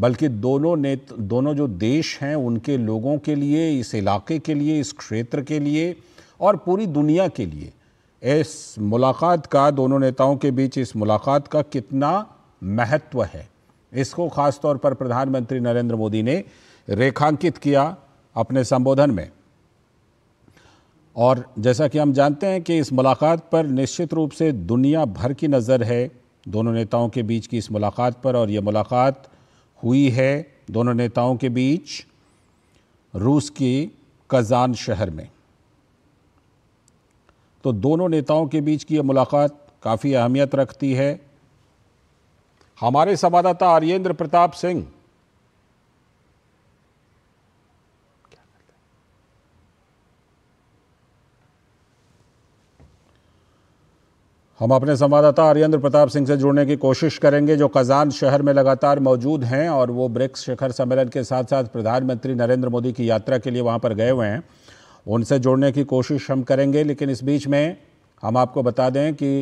बल्कि दोनों ने दोनों जो देश हैं उनके लोगों के लिए इस इलाके के लिए इस क्षेत्र के लिए और पूरी दुनिया के लिए इस मुलाकात का दोनों नेताओं के बीच इस मुलाकात का कितना महत्व है इसको ख़ास तौर पर प्रधानमंत्री नरेंद्र मोदी ने रेखांकित किया अपने संबोधन में और जैसा कि हम जानते हैं कि इस मुलाकात पर निश्चित रूप से दुनिया भर की नज़र है दोनों नेताओं के बीच की इस मुलाकात पर और ये मुलाकात हुई है दोनों नेताओं के बीच रूस की कजान शहर में तो दोनों नेताओं के बीच की यह मुलाकात काफ़ी अहमियत रखती है हमारे संवाददाता आर्येंद्र प्रताप सिंह हम अपने संवाददाता आर्येंद्र प्रताप सिंह से जुड़ने की कोशिश करेंगे जो कजान शहर में लगातार मौजूद हैं और वो ब्रिक्स शिखर सम्मेलन के साथ साथ प्रधानमंत्री नरेंद्र मोदी की यात्रा के लिए वहाँ पर गए हुए हैं उनसे जुड़ने की कोशिश हम करेंगे लेकिन इस बीच में हम आपको बता दें कि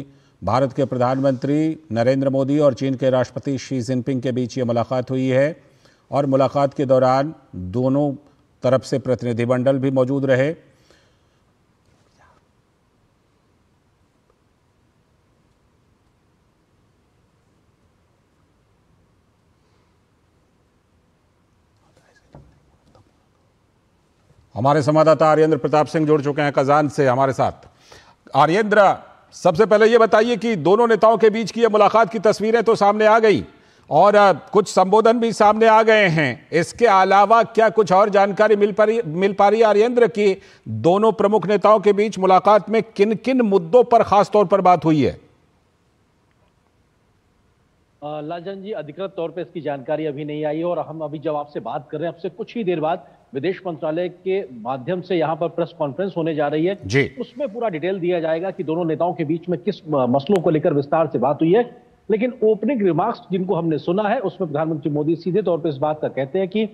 भारत के प्रधानमंत्री नरेंद्र मोदी और चीन के राष्ट्रपति शी जिनपिंग के बीच ये मुलाकात हुई है और मुलाकात के दौरान दोनों तरफ से प्रतिनिधिमंडल भी मौजूद रहे हमारे संवाददाता आर्यन्द्र प्रताप सिंह जुड़ चुके हैं कजान से हमारे साथ आर्यन्द्र सबसे पहले ये बताइए कि दोनों नेताओं के बीच की ये मुलाकात की तस्वीरें तो सामने आ गई और कुछ संबोधन भी सामने आ गए हैं इसके अलावा क्या कुछ और जानकारी मिल पा रही मिल पा रही आर्यन्द्र की दोनों प्रमुख नेताओं के बीच मुलाकात में किन किन मुद्दों पर खासतौर पर बात हुई है लाजन जी अधिकृत तौर पे इसकी जानकारी अभी नहीं आई और हम अभी जब आपसे बात कर रहे हैं आपसे कुछ ही देर बाद विदेश मंत्रालय के माध्यम से यहाँ पर प्रेस कॉन्फ्रेंस होने जा रही है उसमें पूरा डिटेल दिया जाएगा कि दोनों नेताओं के बीच में किस मसलों को लेकर विस्तार से बात हुई है लेकिन ओपनिंग रिमार्क्स जिनको हमने सुना है उसमें प्रधानमंत्री मोदी सीधे तौर पर इस बात का कहते हैं कि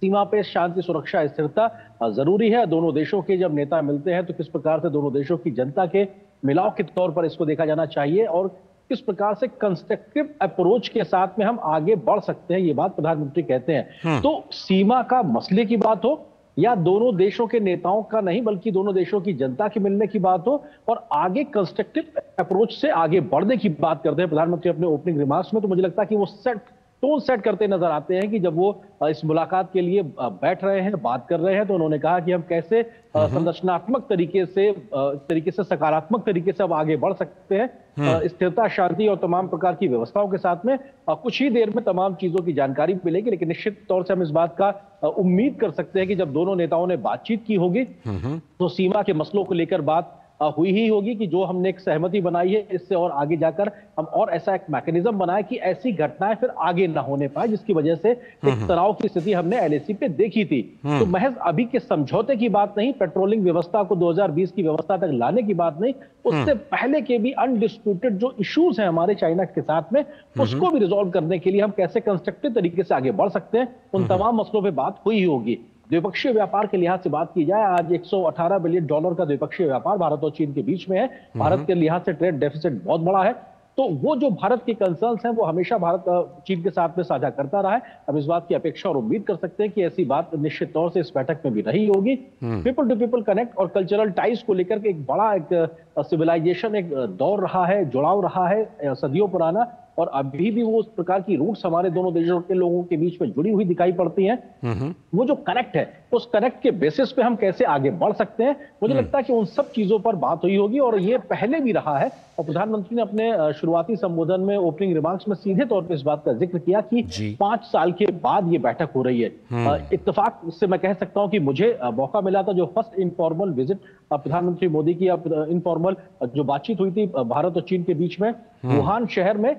सीमा पे शांति सुरक्षा स्थिरता जरूरी है दोनों देशों के जब नेता मिलते हैं तो किस प्रकार से दोनों देशों की जनता के मिलाव के तौर पर इसको देखा जाना चाहिए और किस प्रकार से कंस्ट्रक्टिव अप्रोच के साथ में हम आगे बढ़ सकते हैं ये बात प्रधानमंत्री कहते हैं हम्म। तो सीमा का मसले की बात हो या दोनों देशों के नेताओं का नहीं बल्कि दोनों देशों की जनता के मिलने की बात हो और आगे कंस्ट्रक्टिव अप्रोच से आगे बढ़ने की बात करते हैं प्रधानमंत्री अपने ओपनिंग रिमार्क्स में तो मुझे लगता है कि वो सेट टोन तो सेट करते नजर आते हैं कि जब वो इस मुलाकात के लिए बैठ रहे हैं बात कर रहे हैं तो उन्होंने कहा कि हम कैसे हम्म हम्म। संरचनात्मक तरीके से तरीके से सकारात्मक तरीके से अब आगे बढ़ सकते हैं हम्म। स्थिरता शांति और तमाम प्रकार की व्यवस्थाओं के साथ में कुछ ही देर में तमाम चीजों की जानकारी मिलेगी लेकिन निश्चित तौर से हम इस बात का उम्मीद कर सकते हैं कि जब दोनों नेताओं ने बातचीत की होगी तो सीमा के मसलों को लेकर बात हुई ही होगी कि जो हमने एक सहमति बनाई है इससे और आगे जाकर हम और ऐसा एक मैकेनिज्म बनाए कि ऐसी घटनाएं फिर आगे ना होने पाए जिसकी वजह से हम्म, एक हम्म। तनाव की स्थिति हमने एलएसी पे देखी थी हम्म। तो महज अभी के समझौते की बात नहीं पेट्रोलिंग व्यवस्था को 2020 की व्यवस्था तक लाने की बात नहीं उससे पहले के भी अनडिस्प्यूटेड जो इश्यूज हैं हमारे चाइना के साथ में उसको भी रिजोल्व करने के लिए हम कैसे कंस्ट्रक्टिव तरीके से आगे बढ़ सकते हैं उन तमाम मसलों पर बात हुई होगी द्विपक्षीय व्यापार के लिहाज से बात की जाए आज 118 बिलियन डॉलर का द्विपक्षीय व्यापार भारत और चीन के बीच में है हम्म। भारत के लिहाज से ट्रेड डेफिसिट बहुत बड़ा है तो वो जो भारत के कंसर्न्स हैं वो हमेशा भारत चीन के साथ में साझा करता रहा है अब इस बात की अपेक्षा और उम्मीद कर सकते हैं कि ऐसी बात निश्चित तौर से इस बैठक में भी नहीं होगी पीपल टू पीपल कनेक्ट और कल्चरल टाइज को लेकर के एक बड़ा एक सिविलाइजेशन एक दौर रहा है जुड़ाव रहा है सदियों पुराना और अभी भी वो उस प्रकार की रूट्स हमारे दोनों देशों के लोगों के बीच में जुड़ी हुई दिखाई पड़ती हैं वो जो कनेक्ट है उस कनेक्ट के बेसिस पे हम कैसे आगे बढ़ सकते हैं मुझे हम्म। लगता है कि उन सब चीजों पर बात हुई होगी और ये पहले भी रहा है और प्रधानमंत्री ने अपने शुरुआती संबोधन में ओपनिंग रिमार्क्स में सीधे तौर पर इस बात का जिक्र किया कि पांच साल के बाद ये बैठक हो रही है हम्म। इतफाक से मैं कह सकता हूँ कि मुझे मौका मिला था जो फर्स्ट इनफॉर्मल विजिट प्रधानमंत्री मोदी की इनफॉर्मल जो बातचीत हुई थी भारत और चीन के बीच में हम्म। वुहान शहर में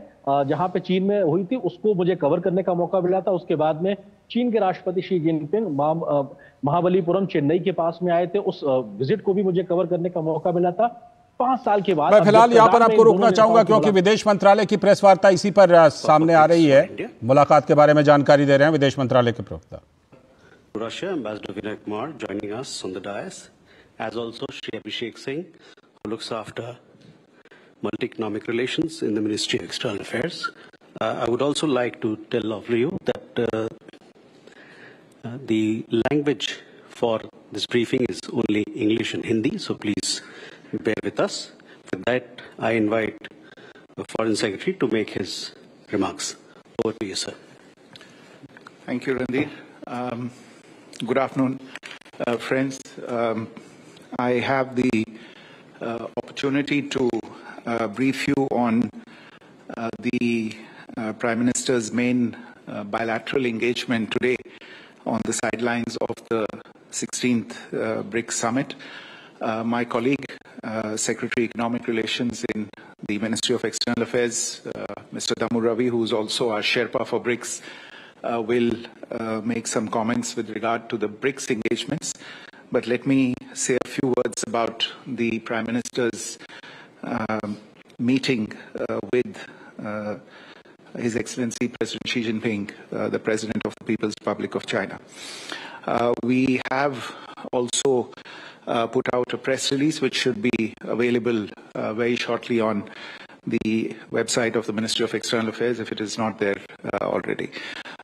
जहां पे चीन में हुई थी उसको मुझे कवर करने का मौका मिला था उसके बाद में चीन के राष्ट्रपति शी जिनपिंग महाबलीपुरम चेन्नई के पास में आए थे उस विजिट को भी मुझे कवर करने का मौका मिला था पांच साल के बाद मैं फिलहाल यहाँ पर आपको रोकना चाहूंगा क्योंकि विदेश मंत्रालय की प्रेस वार्ता इसी पर सामने आ रही है मुलाकात के बारे में जानकारी दे रहे हैं विदेश मंत्रालय के प्रवक्ता Russia Ambassador Vinay Kumar joining us on the dais. as also Shri Abhishek Singh, who looks after multi-economic relations in the Ministry of External Affairs. Uh, I would also like to tell of you that uh, uh, the language for this briefing is only English and Hindi, so please bear with us. With that, I invite the Foreign Secretary to make his remarks. Over to you, sir. Thank you, Randir. Um, good afternoon, uh, friends. Um, I have the uh, opportunity to uh, brief you on uh, the uh, Prime Minister's main uh, bilateral engagement today on the sidelines of the 16th uh, BRICS Summit. my colleague, Secretary Economic Relations in the Ministry of External Affairs, Mr. Damu Ravi, who is also our Sherpa for BRICS, will make some comments with regard to the BRICS engagements but let me say a few words about the Prime Minister's uh, meeting uh, with uh, His Excellency President Xi Jinping, uh, the President of the People's Republic of China. Uh, we have also uh, put out a press release which should be available very shortly on the website of the Ministry of External Affairs if it is not there already.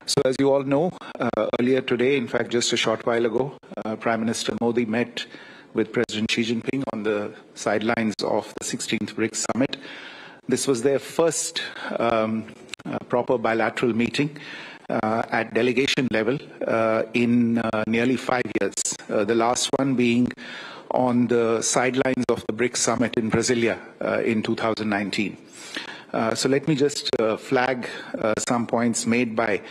So as you all know, uh, earlier today, in fact, just a short while ago, uh, Prime Minister Modi met with President Xi Jinping on the sidelines of the 16th BRICS summit. This was their first um, uh, proper bilateral meeting uh, at delegation level uh, in uh, nearly five years. the last one being on the sidelines of the BRICS summit in Brasilia in 2019. so let me just flag some points made by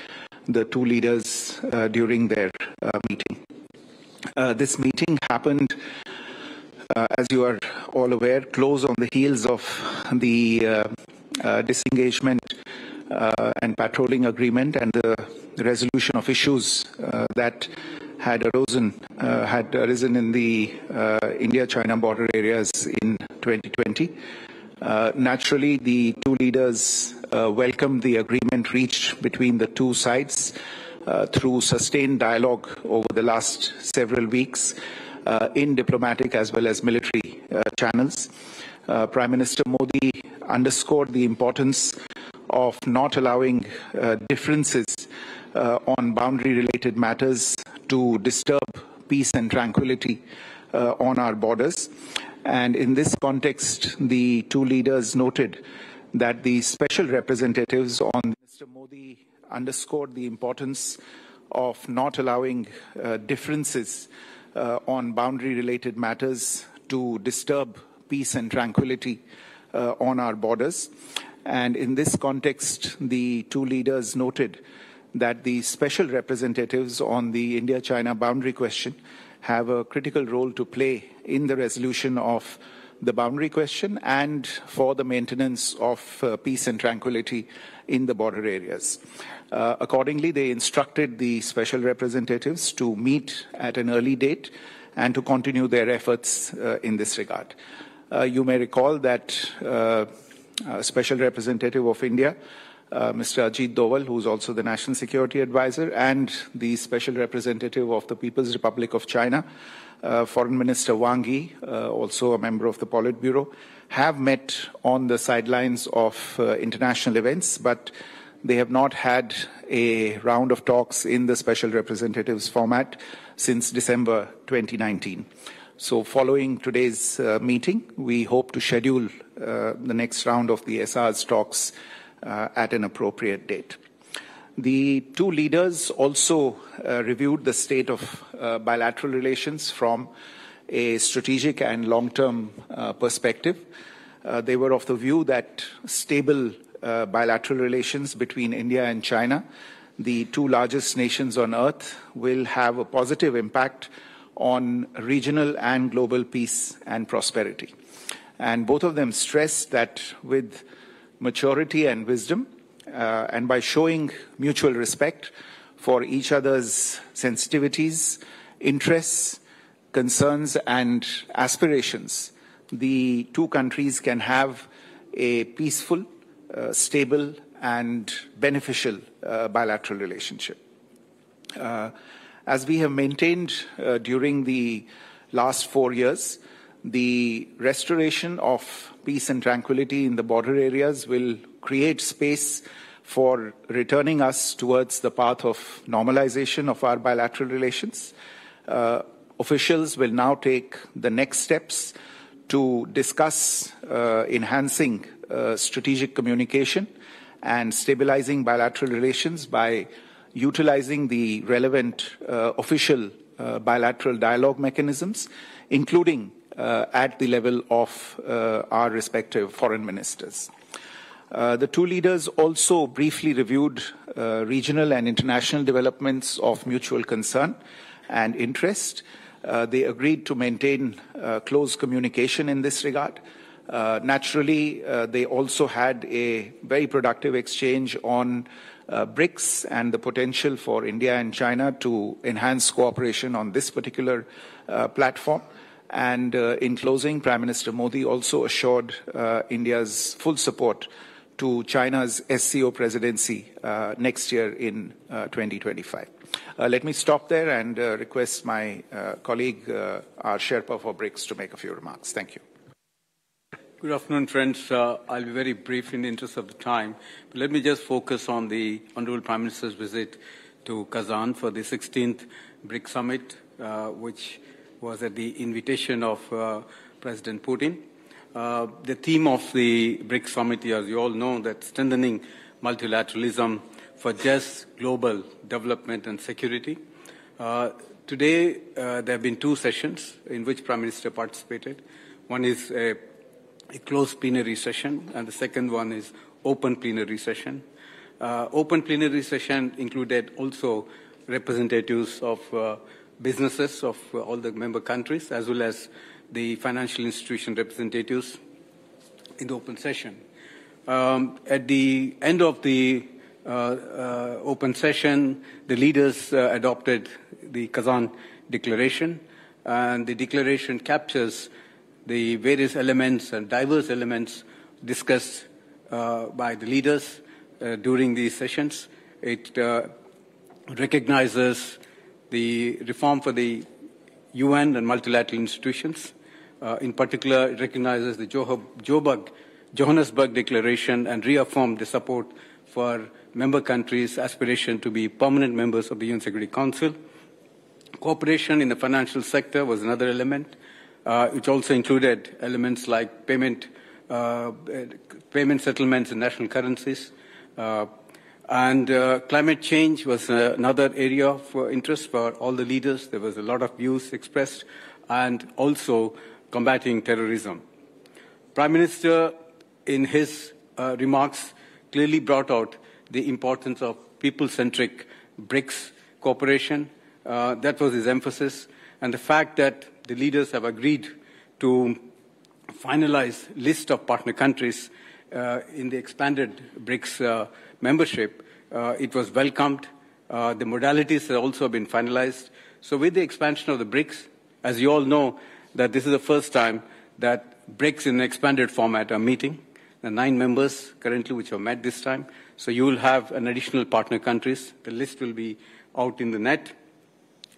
the two leaders uh, during their uh, meeting. Uh, this meeting happened uh, as you are all aware, close on the heels of the uh, uh, disengagement and patrolling agreement and the resolution of issues that had arisen had arisen in the India-China border areas in 2020. Uh, naturally, the two leaders uh, welcomed the agreement reached between the two sides uh, through sustained dialogue over the last several weeks uh, in diplomatic as well as military uh, channels. Prime Minister Modi underscored the importance of not allowing differences on boundary-related matters to disturb peace and tranquility on our borders. And in this context, the two leaders noted that the special representatives on Mr. Modi underscored the importance of not allowing uh, differences uh, on boundary related matters to disturb peace and tranquility uh, on our borders. And in this context, the two leaders noted that the special representatives on the India China boundary question have a critical role to play in the resolution of the boundary question and for the maintenance of uh, peace and tranquility in the border areas. Uh, accordingly, they instructed the special representatives to meet at an early date and to continue their efforts uh, in this regard. Uh, you may recall that uh, Special Representative of India uh, Mr. Ajit Doval, who's also the National Security Advisor and the Special Representative of the People's Republic of China, uh, Foreign Minister Wang Yi, uh, also a member of the Politburo, have met on the sidelines of uh, international events, but they have not had a round of talks in the Special Representatives format since December 2019. So following today's uh, meeting, we hope to schedule uh, the next round of the SR's talks uh, at an appropriate date. The two leaders also uh, reviewed the state of uh, bilateral relations from a strategic and long-term uh, perspective. Uh, they were of the view that stable uh, bilateral relations between India and China, the two largest nations on earth, will have a positive impact on regional and global peace and prosperity. And both of them stressed that with maturity and wisdom, uh, and by showing mutual respect for each other's sensitivities, interests, concerns, and aspirations, the two countries can have a peaceful, uh, stable, and beneficial uh, bilateral relationship. Uh, as we have maintained uh, during the last four years, the restoration of peace and tranquility in the border areas will create space for returning us towards the path of normalization of our bilateral relations. Uh, officials will now take the next steps to discuss uh, enhancing uh, strategic communication and stabilizing bilateral relations by utilizing the relevant uh, official uh, bilateral dialogue mechanisms, including uh, at the level of uh, our respective foreign ministers. Uh, the two leaders also briefly reviewed regional and international developments of mutual concern and interest. they agreed to maintain close communication in this regard. Uh, naturally, uh, they also had a very productive exchange on uh, BRICS and the potential for India and China to enhance cooperation on this particular platform. And uh, in closing, Prime Minister Modi also assured uh, India's full support to China's SCO presidency uh, next year in uh, 2025. Uh, let me stop there and uh, request my colleague, our Sherpa for BRICS, to make a few remarks. Thank you. Good afternoon, friends. I'll be very brief in the interest of the time. But let me just focus on the Honorable Prime Minister's visit to Kazan for the 16th BRICS summit, which was at the invitation of uh, President Putin. Uh, the theme of the BRICS summit, as you all know, that strengthening multilateralism for just global development and security. Uh, today, uh, there have been two sessions in which Prime Minister participated. One is a, a closed plenary session, and the second one is open plenary session. Uh, open plenary session included also representatives of uh, businesses of all the member countries, as well as the financial institution representatives in the open session. Um, at the end of the uh, uh, open session, the leaders uh, adopted the Kazan Declaration, and the declaration captures the various elements and diverse elements discussed uh, by the leaders uh, during these sessions. It uh, recognizes the reform for the UN and multilateral institutions. Uh, in particular, it recognizes the Johannesburg Declaration and reaffirmed the support for member countries' aspiration to be permanent members of the UN Security Council. Cooperation in the financial sector was another element, uh, which also included elements like payment, uh, payment settlements in national currencies, uh, and uh, climate change was uh, another area for interest for all the leaders. There was a lot of views expressed, and also combating terrorism. Prime Minister, in his uh, remarks, clearly brought out the importance of people-centric BRICS cooperation. Uh, that was his emphasis. And the fact that the leaders have agreed to finalize list of partner countries uh, in the expanded BRICS uh, membership, uh, it was welcomed. Uh, the modalities have also been finalized. So with the expansion of the BRICS, as you all know, that this is the first time that BRICS in an expanded format are meeting. The nine members currently which have met this time. So you will have an additional partner countries. The list will be out in the net.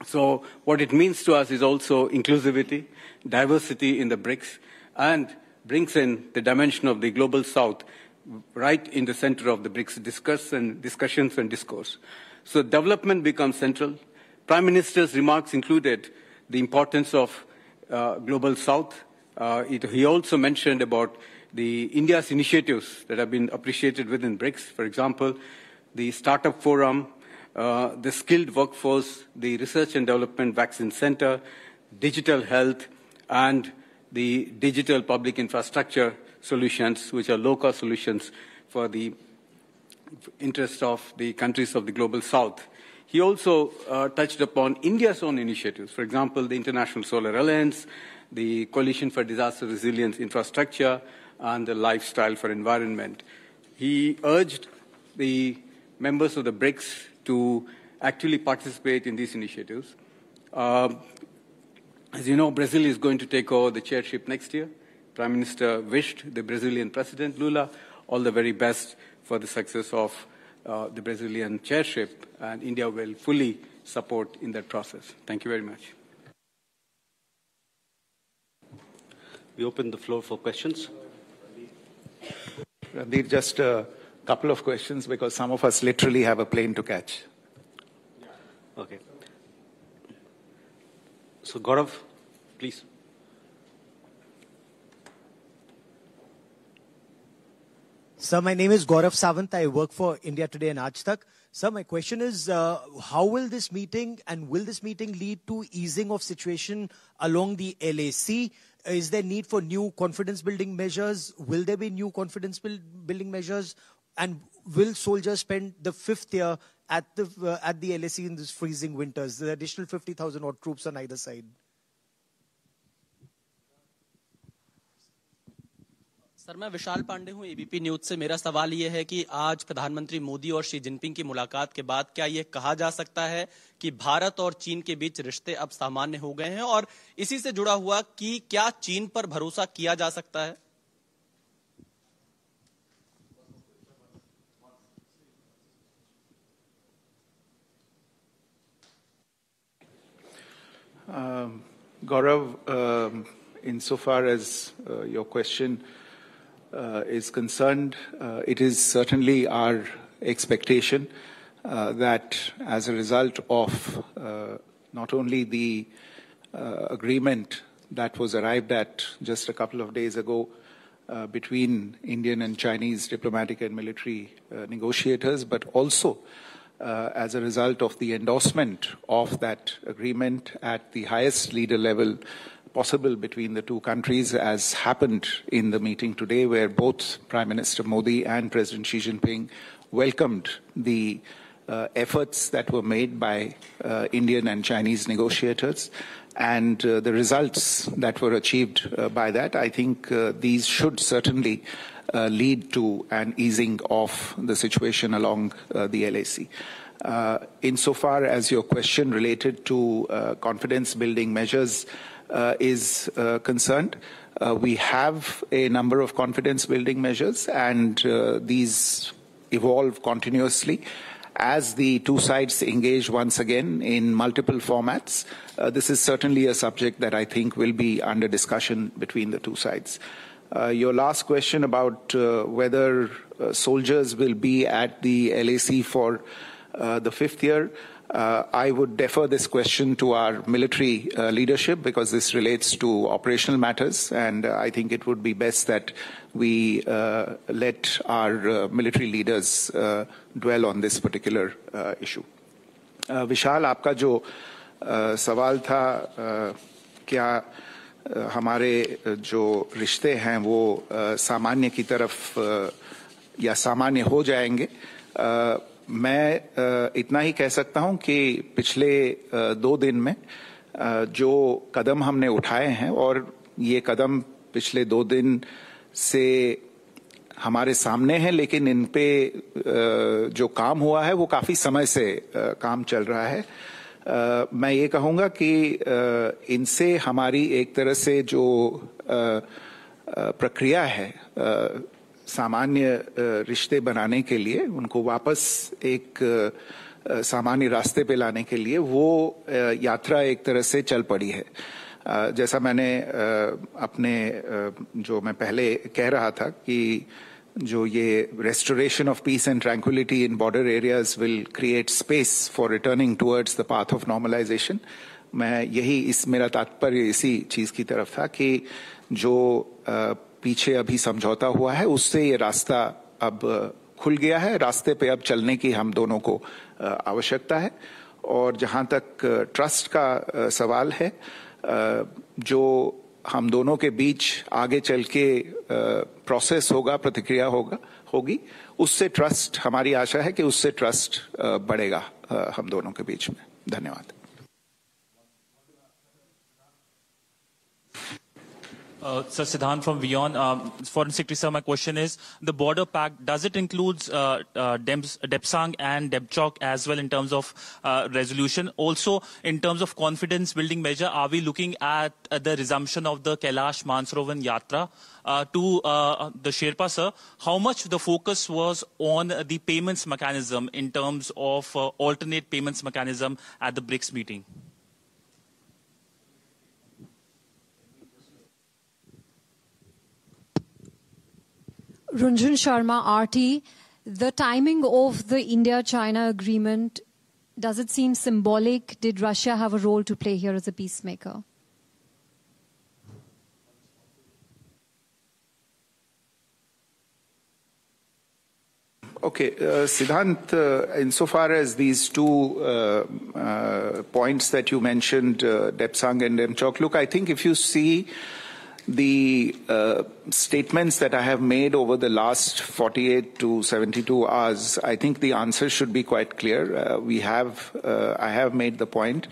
So what it means to us is also inclusivity, diversity in the BRICS, and brings in the dimension of the global south right in the center of the BRICS and discussions and discourse. So development becomes central. Prime Minister's remarks included the importance of uh, Global South. Uh, it, he also mentioned about the India's initiatives that have been appreciated within BRICS. For example, the Startup Forum, uh, the Skilled Workforce, the Research and Development Vaccine Center, digital health, and the digital public infrastructure solutions, which are low-cost solutions for the interests of the countries of the global south. He also uh, touched upon India's own initiatives, for example, the International Solar Alliance, the Coalition for Disaster Resilience Infrastructure, and the Lifestyle for Environment. He urged the members of the BRICS to actually participate in these initiatives. Uh, as you know, Brazil is going to take over the chairship next year. Prime Minister wished the Brazilian President Lula all the very best for the success of uh, the Brazilian chairship, and India will fully support in that process. Thank you very much. We open the floor for questions. Randeep, just a couple of questions because some of us literally have a plane to catch. Okay. So, Gaurav, please. Sir, my name is Gaurav Savant. I work for India Today and Aaj Tak. Sir, my question is, uh, how will this meeting and will this meeting lead to easing of situation along the LAC? Is there need for new confidence building measures? Will there be new confidence build building measures? And will soldiers spend the fifth year at the uh, at the LAC in this freezing winters? The additional 50,000 odd troops on either side. Sir मैं विशाल पांडे हूं ABP news से मेरा सवाल यह है कि आज प्रधानमंत्री मोदी और शी जिनपिंग की मुलाकात के बाद क्या ये कहा जा सकता है कि भारत और चीन के बीच रिश्ते अब सामान्य हो गए हैं और इसी से जुड़ा हुआ कि क्या चीन पर भरोसा किया जा सकता है uh, in uh, insofar as uh, your Uh, is concerned, uh, it is certainly our expectation uh, that as a result of not only the agreement that was arrived at just a couple of days ago uh, between Indian and Chinese diplomatic and military uh, negotiators, but also uh, as a result of the endorsement of that agreement at the highest leader level possible between the two countries, as happened in the meeting today, where both Prime Minister Modi and President Xi Jinping welcomed the uh, efforts that were made by uh, Indian and Chinese negotiators and uh, the results that were achieved uh, by that. I think uh, these should certainly uh, lead to an easing of the situation along the LAC. Uh, insofar as your question related to confidence building measures, uh, is uh, concerned. Uh, we have a number of confidence building measures and these evolve continuously as the two sides engage once again in multiple formats, uh, this is certainly a subject that I think will be under discussion between the two sides. Uh, your last question about uh, whether soldiers will be at the LAC for the fifth year, uh, I would defer this question to our military uh, leadership because this relates to operational matters, and uh, I think it would be best that we uh, let our uh, military leaders uh, dwell on this particular issue. Vishal, your question was था क्या हमारे जो रिश्ते हैं वो मैं इतना ही कह सकता हूं कि पिछले दो दिन में जो कदम हमने उठाए हैं और ये कदम पिछले दो दिन से हमारे सामने हैं लेकिन इन पे जो काम हुआ है वो काफी समय से काम चल रहा है मैं ये कहूँगा कि इनसे हमारी एक तरह से जो प्रक्रिया है सामान्य रिश्ते बनाने के लिए उनको वापस एक सामान्य रास्ते पे लाने के लिए वो यात्रा एक तरह से चल पड़ी है जैसा मैंने अपने जो मैं पहले कह रहा था कि जो ये restoration of peace and tranquility in border areas will create space for returning towards the path of normalization मैं यही इस मेरा तात्पर्य इसी चीज की तरफ था कि जो पीछे अभी समझौता हुआ है उससे ये रास्ता अब खुल गया है रास्ते पे अब चलने की हम दोनों को आवश्यकता है और जहां तक ट्रस्ट का सवाल है जो हम दोनों के बीच आगे चल के प्रोसेस होगा प्रतिक्रिया होगा होगी उससे ट्रस्ट हमारी आशा है कि उससे ट्रस्ट बढ़ेगा हम दोनों के बीच में धन्यवाद Uh, Sir Siddhan from Vion, um, Foreign Secretary, sir, my question is, the border pact, does it include uh, uh, Depsang and Debchok as well in terms of uh, resolution? Also, in terms of confidence building measure, are we looking at the resumption of the Kailash Mansrovan Yatra? Uh, to uh, the Sherpa, sir, how much the focus was on the payments mechanism in terms of uh, alternate payments mechanism at the BRICS meeting? Runjun Sharma, RT. The timing of the India-China agreement, does it seem symbolic? Did Russia have a role to play here as a peacemaker? Okay, uh, Siddhant, uh, insofar as these two uh, uh points that you mentioned, uh, Depsang and Demchok, look, I think if you see the uh, statements that I have made over the last 48 to 72 hours, I think the answer should be quite clear. Uh, we have, uh, I have made the point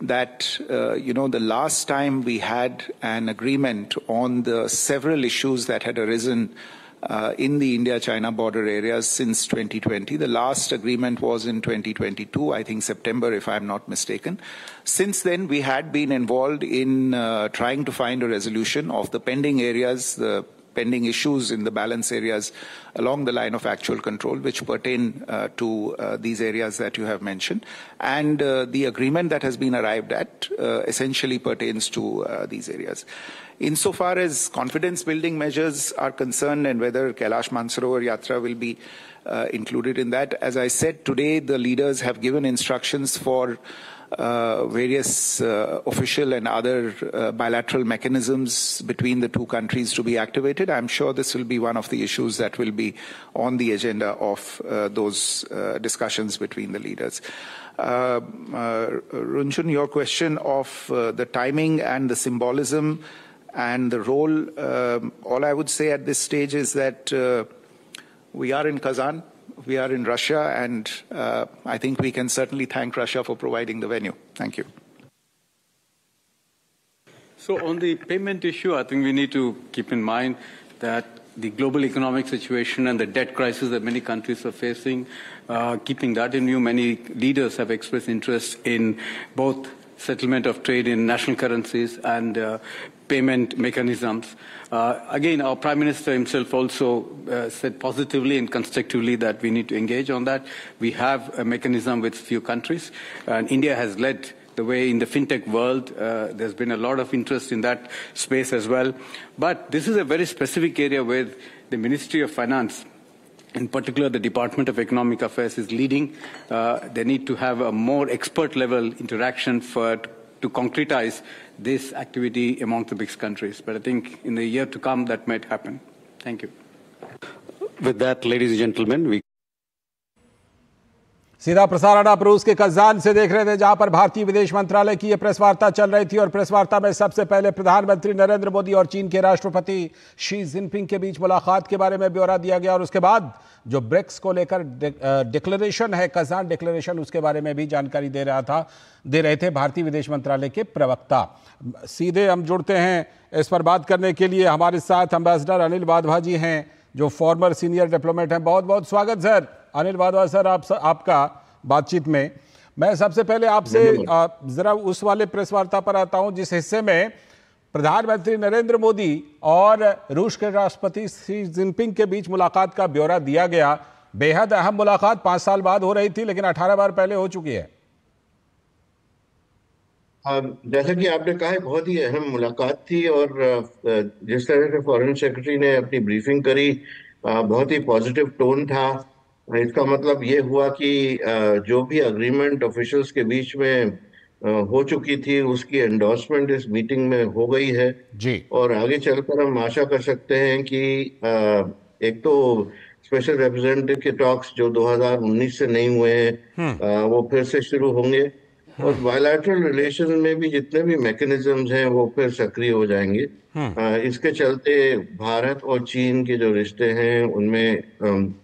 that, uh, you know, the last time we had an agreement on the several issues that had arisen uh, in the India-China border areas since 2020. The last agreement was in 2022, I think September, if I'm not mistaken. Since then, we had been involved in uh, trying to find a resolution of the pending areas, the pending issues in the balance areas along the line of actual control, which pertain uh, to uh, these areas that you have mentioned. And uh, the agreement that has been arrived at uh, essentially pertains to uh, these areas. Insofar as confidence building measures are concerned and whether Kailash Mansarovar Yatra will be uh, included in that, as I said today, the leaders have given instructions for uh, various uh, official and other uh, bilateral mechanisms between the two countries to be activated. I'm sure this will be one of the issues that will be on the agenda of uh, those uh, discussions between the leaders. Uh, Runjun, your question of the timing and the symbolism and the role, um, all I would say at this stage is that uh, we are in Kazan, we are in Russia, and uh, I think we can certainly thank Russia for providing the venue. Thank you. So on the payment issue, I think we need to keep in mind that the global economic situation and the debt crisis that many countries are facing, uh, keeping that in view, many leaders have expressed interest in both settlement of trade in national currencies and uh, payment mechanisms. Uh, again, our Prime Minister himself also uh, said positively and constructively that we need to engage on that. We have a mechanism with few countries, and India has led the way in the fintech world. Uh, there's been a lot of interest in that space as well. But this is a very specific area where the Ministry of Finance in particular, the Department of Economic Affairs is leading. Uh, they need to have a more expert-level interaction for, to concretize this activity among the BRICS countries. But I think in the year to come, that might happen. Thank you. With that, ladies and gentlemen, we सीधा प्रसारण आप रूस के Kazan से देख रहे थे जहां पर भारतीय विदेश मंत्रालय की यह प्रेस वार्ता चल रही थी और प्रेस वार्ता में सबसे पहले प्रधानमंत्री नरेंद्र मोदी और चीन के राष्ट्रपति शी जिनपिंग के बीच मुलाकात के बारे में ब्यौरा दिया गया और उसके बाद जो ब्रिक्स को लेकर डिक्लेरेशन है कजान डिक्लेरेशन उसके बारे में भी जानकारी दे रहा था दे रहे थे भारतीय विदेश मंत्रालय के प्रवक्ता सीधे हम जुड़ते हैं इस पर बात करने के लिए हमारे साथ अम्बेसडर अनिल वाधवा जी हैं जो फॉर्मर सीनियर डिप्लोमेट हैं बहुत बहुत स्वागत सर अनिल वाधवा सर आप आपका बातचीत में मैं सबसे पहले आपसे जरा उस वाले प्रेस वार्ता पर आता हूं जिस हिस्से में प्रधानमंत्री नरेंद्र मोदी और रूस के राष्ट्रपति शी जिनपिंग के बीच मुलाकात का ब्यौरा दिया गया बेहद अहम मुलाकात पांच साल बाद हो रही थी लेकिन अठारह बार पहले हो चुकी है हाँ, जैसा कि आपने कहा है बहुत ही अहम मुलाकात थी और जिस तरह से फॉरेन सेक्रेटरी ने अपनी ब्रीफिंग करी बहुत ही पॉजिटिव टोन था इसका मतलब ये हुआ कि जो भी अग्रीमेंट ऑफिशियल्स के बीच में हो चुकी थी उसकी एंडोर्समेंट इस मीटिंग में हो गई है जी और आगे चलकर हम आशा कर सकते हैं कि एक तो स्पेशल रिप्रेजेंटेटिव के टॉक्स जो 2019 से नहीं हुए हैं हम्म। वो फिर से शुरू होंगे हम्म। और बायोलैटरल रिलेशन में भी जितने भी मैकेनिज्म हैं वो फिर सक्रिय हो जाएंगे हम्म। इसके चलते भारत और चीन के जो रिश्ते हैं उनमें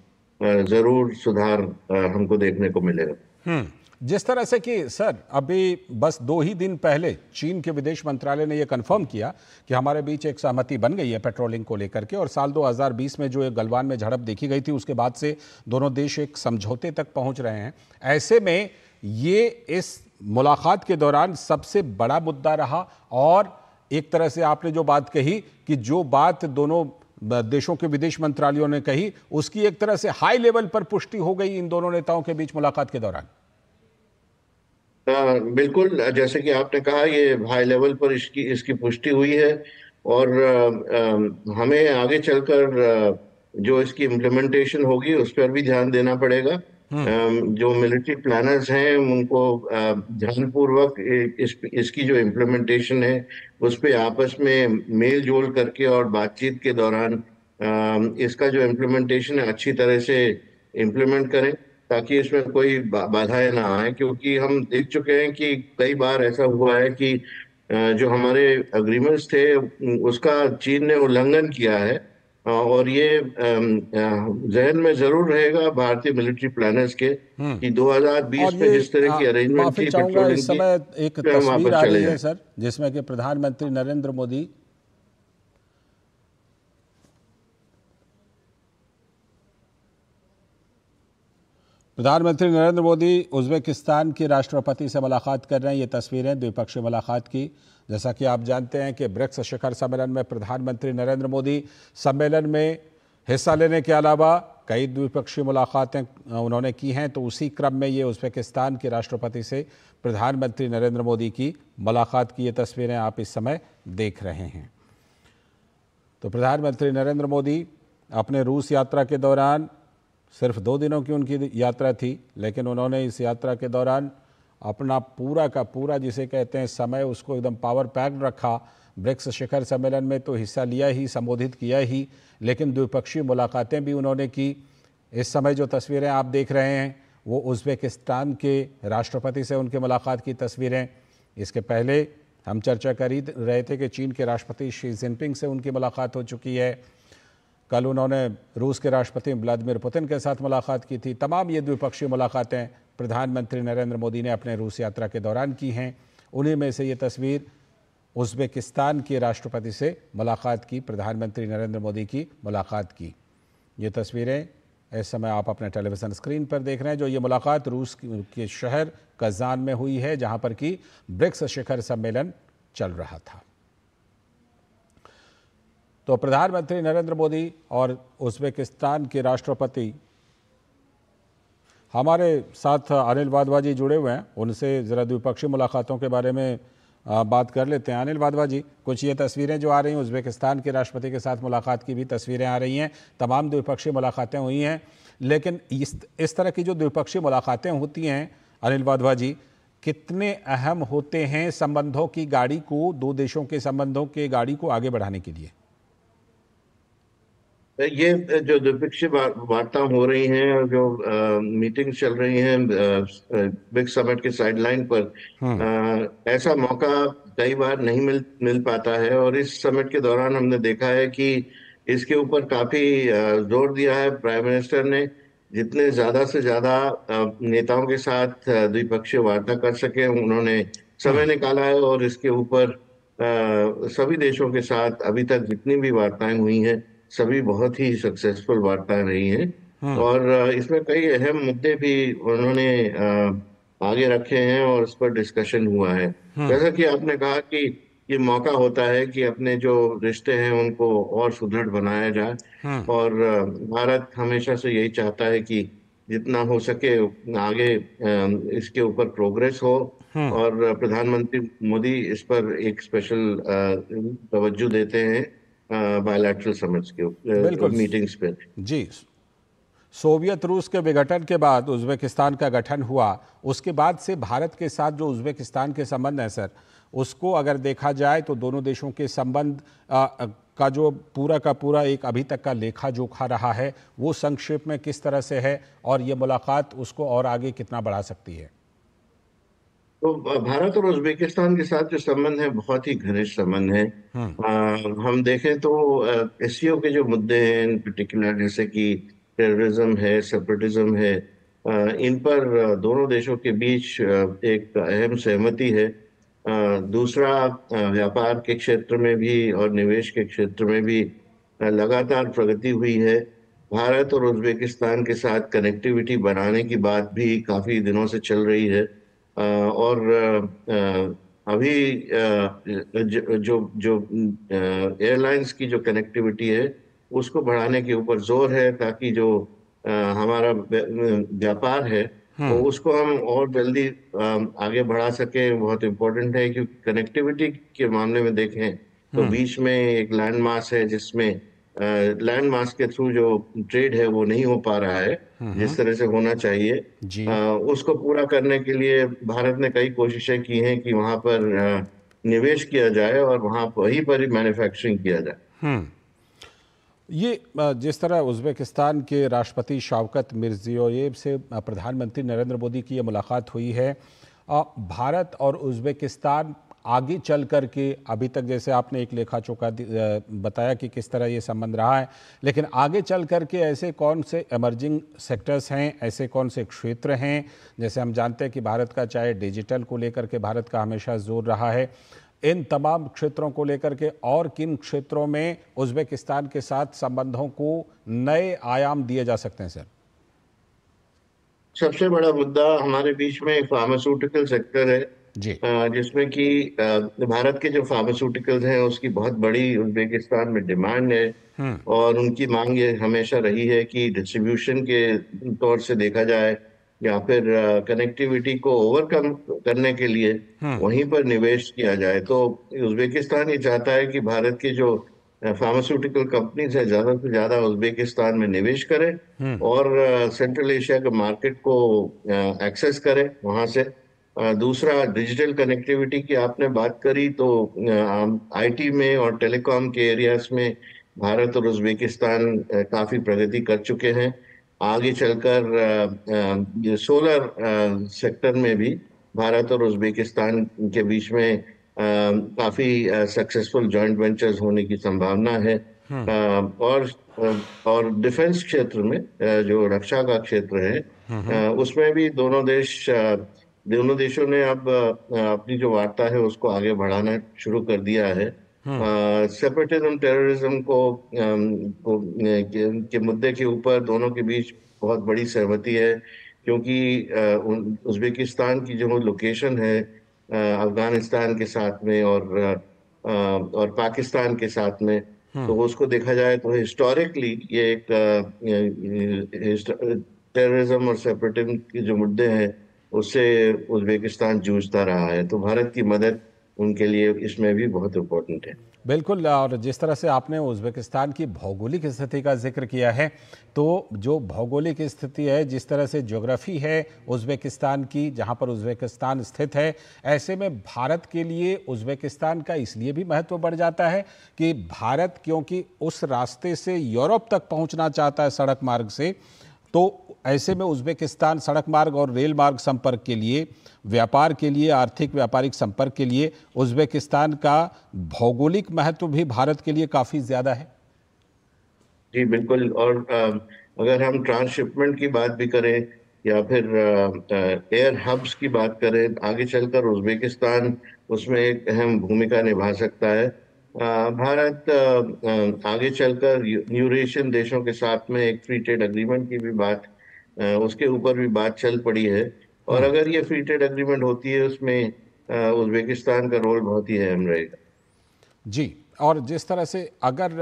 जरूर सुधार हमको देखने को मिलेगा हम्म, जिस तरह से कि सर अभी बस दो ही दिन पहले चीन के विदेश मंत्रालय ने यह कंफर्म किया कि हमारे बीच एक सहमति बन गई है पेट्रोलिंग को लेकर के और साल 2020 में जो एक गलवान में झड़प देखी गई थी उसके बाद से दोनों देश एक समझौते तक पहुंच रहे हैं ऐसे में ये इस मुलाकात के दौरान सबसे बड़ा मुद्दा रहा और एक तरह से आपने जो बात कही कि जो बात दोनों देशों के विदेश मंत्रालयों ने कही उसकी एक तरह से हाई लेवल पर पुष्टि हो गई इन दोनों नेताओं के बीच मुलाकात के दौरान आ, बिल्कुल जैसे कि आपने कहा ये हाई लेवल पर इसकी इसकी पुष्टि हुई है और आ, हमें आगे चलकर जो इसकी इम्प्लीमेंटेशन होगी उस पर भी ध्यान देना पड़ेगा हम्म। जो मिलिट्री प्लानर्स हैं उनको ध्यानपूर्वक इस इसकी जो इम्प्लीमेंटेशन है उस पर आपस में मेल जोल करके और बातचीत के दौरान इसका जो इम्प्लीमेंटेशन है अच्छी तरह से इम्प्लीमेंट करें ताकि इसमें कोई बाधाएं ना आए क्योंकि हम देख चुके हैं कि कई बार ऐसा हुआ है कि जो हमारे अग्रीमेंट्स थे उसका चीन ने उल्लंघन किया है हाँ, और ये जहन में जरूर रहेगा भारतीय मिलिट्री प्लानर्स के हम्म। कि 2020 में जिस तरह हाँ, की अरेंजमेंट थी पेट्रोलिंग इस समय एक तस्वीर आ रही है सर जिसमें कि प्रधानमंत्री नरेंद्र मोदी प्रधानमंत्री नरेंद्र मोदी उज्बेकिस्तान के राष्ट्रपति से मुलाकात कर रहे हैं ये तस्वीरें द्विपक्षीय मुलाकात की जैसा कि आप जानते हैं कि ब्रिक्स शिखर सम्मेलन में प्रधानमंत्री नरेंद्र मोदी सम्मेलन में हिस्सा लेने के अलावा कई द्विपक्षीय मुलाकातें उन्होंने की हैं तो उसी क्रम में ये उज्बेकिस्तान के राष्ट्रपति से प्रधानमंत्री नरेंद्र मोदी की मुलाकात की ये तस्वीरें आप इस समय देख रहे हैं तो प्रधानमंत्री नरेंद्र मोदी अपने रूस यात्रा के दौरान सिर्फ दो दिनों की उनकी यात्रा थी लेकिन उन्होंने इस यात्रा के दौरान अपना पूरा का पूरा जिसे कहते हैं समय उसको एकदम पावर पैक्ड रखा ब्रिक्स शिखर सम्मेलन में तो हिस्सा लिया ही संबोधित किया ही लेकिन द्विपक्षीय मुलाकातें भी उन्होंने की इस समय जो तस्वीरें आप देख रहे हैं वो उज़्बेकिस्तान के राष्ट्रपति से उनकी मुलाकात की तस्वीरें इसके पहले हम चर्चा कर रहे थे कि चीन के राष्ट्रपति शी जिनपिंग से उनकी मुलाकात हो चुकी है कल उन्होंने रूस के राष्ट्रपति व्लादिमिर पुतिन के साथ मुलाकात की थी तमाम ये द्विपक्षीय मुलाकातें प्रधानमंत्री नरेंद्र मोदी ने अपने रूस यात्रा के दौरान की हैं उन्हीं में से ये तस्वीर उज्बेकिस्तान के राष्ट्रपति से मुलाकात की प्रधानमंत्री नरेंद्र मोदी की मुलाकात की ये तस्वीरें इस समय आप अपने टेलीविज़न स्क्रीन पर देख रहे हैं जो ये मुलाकात रूस के शहर कजान में हुई है जहां पर कि ब्रिक्स शिखर सम्मेलन चल रहा था तो प्रधानमंत्री नरेंद्र मोदी और उज्बेकिस्तान के राष्ट्रपति हमारे साथ अनिल वाधवा जी जुड़े हुए हैं उनसे ज़रा द्विपक्षीय मुलाकातों के बारे में बात कर लेते हैं अनिल वाधवा जी कुछ ये तस्वीरें जो आ रही हैं उज्बेकिस्तान के राष्ट्रपति के साथ मुलाकात की भी तस्वीरें आ रही हैं तमाम द्विपक्षीय मुलाकातें हुई हैं लेकिन इस इस तरह की जो द्विपक्षीय मुलाकातें होती हैं अनिल वाधवा जी कितने अहम होते हैं संबंधों की गाड़ी को दो देशों के संबंधों के गाड़ी को आगे बढ़ाने के लिए ये जो द्विपक्षीय वार्ता हो रही हैं और जो मीटिंग चल रही हैं बिग समिट के साइडलाइन पर आ, हाँ। ऐसा मौका कई बार नहीं मिल मिल पाता है और इस समिट के दौरान हमने देखा है कि इसके ऊपर काफी जोर दिया है प्राइम मिनिस्टर ने जितने ज्यादा से ज्यादा नेताओं के साथ द्विपक्षीय वार्ता कर सके उन्होंने समय हाँ। निकाला है और इसके ऊपर सभी देशों के साथ अभी तक जितनी भी वार्ताएं हुई हैं सभी बहुत ही सक्सेसफुल वार्ता रही है हाँ। और इसमें कई अहम मुद्दे भी उन्होंने आगे रखे हैं और उस पर डिस्कशन हुआ है हाँ। जैसा कि आपने कहा कि ये मौका होता है कि अपने जो रिश्ते हैं उनको और सुदृढ़ बनाया जाए हाँ। और भारत हमेशा से यही चाहता है कि जितना हो सके आगे इसके ऊपर प्रोग्रेस हो हाँ। और प्रधानमंत्री मोदी इस पर एक स्पेशल तवज्जो देते हैं बायलैटरल समिट्स के मीटिंग्स पे जी सोवियत रूस के विघटन के बाद उज्बेकिस्तान का गठन हुआ उसके बाद से भारत के साथ जो उज्बेकिस्तान के संबंध हैं सर उसको अगर देखा जाए तो दोनों देशों के संबंध का जो पूरा का पूरा एक अभी तक का लेखा जोखा रहा है वो संक्षेप में किस तरह से है और ये मुलाकात उसको और आगे कितना बढ़ा सकती है तो भारत और उज्बेकिस्तान के साथ जो संबंध है बहुत ही घनिष्ठ संबंध है हाँ। आ, हम देखें तो एस के जो मुद्दे हैं इन पर्टिकुलर जैसे कि टेररिज्म है सेपरेटिज्म है आ, इन पर दोनों देशों के बीच एक अहम सहमति है आ, दूसरा व्यापार के क्षेत्र में भी और निवेश के क्षेत्र में भी लगातार प्रगति हुई है भारत और उज्बेकिस्तान के साथ कनेक्टिविटी बनाने की बात भी काफ़ी दिनों से चल रही है और अभी जो जो एयरलाइंस की जो कनेक्टिविटी है उसको बढ़ाने के ऊपर जोर है ताकि जो हमारा व्यापार है तो हम्म। उसको हम और जल्दी आगे बढ़ा सके बहुत इम्पोर्टेंट है क्योंकि कनेक्टिविटी के मामले में देखें तो हम्म। बीच में एक लैंड मास है जिसमें लैंड मास के थ्रू जो ट्रेड है वो नहीं हो पा रहा है जिस तरह से होना चाहिए आ, उसको पूरा करने के लिए भारत ने कई कोशिशें की हैं कि वहां पर निवेश किया जाए और वहां वहीं पर ही मैन्युफैक्चरिंग किया जाए हम्म। ये जिस तरह उज्बेकिस्तान के राष्ट्रपति शावकत मिर्जियोयेब से प्रधानमंत्री नरेंद्र मोदी की यह मुलाकात हुई है भारत और उज्बेकिस्तान आगे चल कर के अभी तक जैसे आपने एक लेखा चौका बताया कि किस तरह ये संबंध रहा है लेकिन आगे चल कर के ऐसे कौन से एमर्जिंग सेक्टर्स हैं ऐसे कौन से क्षेत्र हैं जैसे हम जानते हैं कि भारत का चाहे डिजिटल को लेकर के भारत का हमेशा जोर रहा है इन तमाम क्षेत्रों को लेकर के और किन क्षेत्रों में उज्बेकिस्तान के साथ संबंधों को नए आयाम दिए जा सकते हैं सर सबसे बड़ा मुद्दा हमारे बीच में फार्मास्यूटिकल सेक्टर है जी जिसमें कि भारत के जो फार्मास्यूटिकल्स हैं उसकी बहुत बड़ी उज्बेकिस्तान में डिमांड है हम्म। और उनकी मांग ये हमेशा रही है कि डिस्ट्रीब्यूशन के तौर से देखा जाए या फिर कनेक्टिविटी को ओवरकम करने के लिए हम्म। वहीं पर निवेश किया जाए तो उज्बेकिस्तान ये चाहता है कि भारत के जो फार्मास्यूटिकल कंपनीज है ज्यादा से ज्यादा उज्बेकिस्तान में निवेश करें हम्म। और सेंट्रल एशिया के मार्केट को एक्सेस करें वहां से दूसरा डिजिटल कनेक्टिविटी की आपने बात करी तो आईटी में और टेलीकॉम के एरियाज में भारत और उज्बेकिस्तान काफ़ी प्रगति कर चुके हैं आगे चलकर सोलर सेक्टर में भी भारत और उज्बेकिस्तान के बीच में काफ़ी सक्सेसफुल जॉइंट वेंचर्स होने की संभावना है हम्म। और और डिफेंस क्षेत्र में जो रक्षा का क्षेत्र है हम्म, हम्म। उसमें भी दोनों देश दोनों देशों ने अब अपनी जो वार्ता है उसको आगे बढ़ाना शुरू कर दिया है हम्म। सेपरेटिज्म टेररिज्म को, को के, के मुद्दे के ऊपर दोनों के बीच बहुत बड़ी सहमति है क्योंकि उज्बेकिस्तान की जो लोकेशन है अफगानिस्तान के साथ में और और पाकिस्तान के साथ में हम्म। तो उसको देखा जाए तो हिस्टोरिकली ये एक टेररिज्म और सेपरेटिज्म के जो मुद्दे हैं उससे उज्बेकिस्तान जूझता रहा है तो भारत की मदद उनके लिए इसमें भी बहुत इम्पोर्टेंट है बिल्कुल और जिस तरह से आपने उज्बेकिस्तान की भौगोलिक स्थिति का जिक्र किया है तो जो भौगोलिक स्थिति है जिस तरह से ज्योग्राफी है उज्बेकिस्तान की जहां पर उज्बेकिस्तान स्थित है ऐसे में भारत के लिए उज्बेकिस्तान का इसलिए भी महत्व बढ़ जाता है कि भारत क्योंकि उस रास्ते से यूरोप तक पहुँचना चाहता है सड़क मार्ग से तो ऐसे में उज्बेकिस्तान सड़क मार्ग और रेल मार्ग संपर्क के लिए व्यापार के लिए आर्थिक व्यापारिक संपर्क के लिए उज्बेकिस्तान का भौगोलिक महत्व भी भारत के लिए काफ़ी ज़्यादा है जी बिल्कुल और अगर हम ट्रांसशिपमेंट की बात भी करें या फिर एयर हब्स की बात करें आगे चलकर उज्बेकिस्तान उसमें एक अहम भूमिका निभा सकता है भारत आगे चलकर यूरेशियन देशों के साथ में एक फ्री ट्रेड अग्रीमेंट की भी बात उसके ऊपर भी बात चल पड़ी है और हाँ। अगर ये फ्री ट्रेड एग्रीमेंट होती है उसमें उज्बेकिस्तान का रोल बहुत ही अहम रहेगा जी और जिस तरह से अगर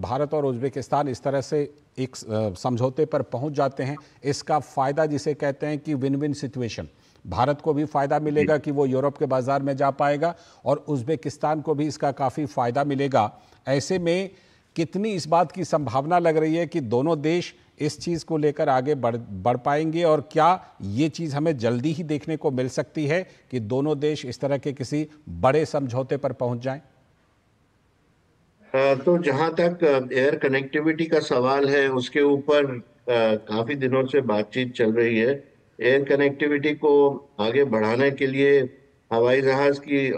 भारत और उज्बेकिस्तान इस तरह से एक समझौते पर पहुंच जाते हैं इसका फ़ायदा जिसे कहते हैं कि विन विन सिचुएशन भारत को भी फ़ायदा मिलेगा कि वो यूरोप के बाज़ार में जा पाएगा और उज्बेकिस्तान को भी इसका काफ़ी फ़ायदा मिलेगा ऐसे में कितनी इस बात की संभावना लग रही है कि दोनों देश इस चीज़ को लेकर आगे बढ़ बढ़ पाएंगे और क्या ये चीज़ हमें जल्दी ही देखने को मिल सकती है कि दोनों देश इस तरह के किसी बड़े समझौते पर पहुंच जाएं? तो जहां तक एयर कनेक्टिविटी का सवाल है उसके ऊपर काफी दिनों से बातचीत चल रही है एयर कनेक्टिविटी को आगे बढ़ाने के लिए हवाई जहाज की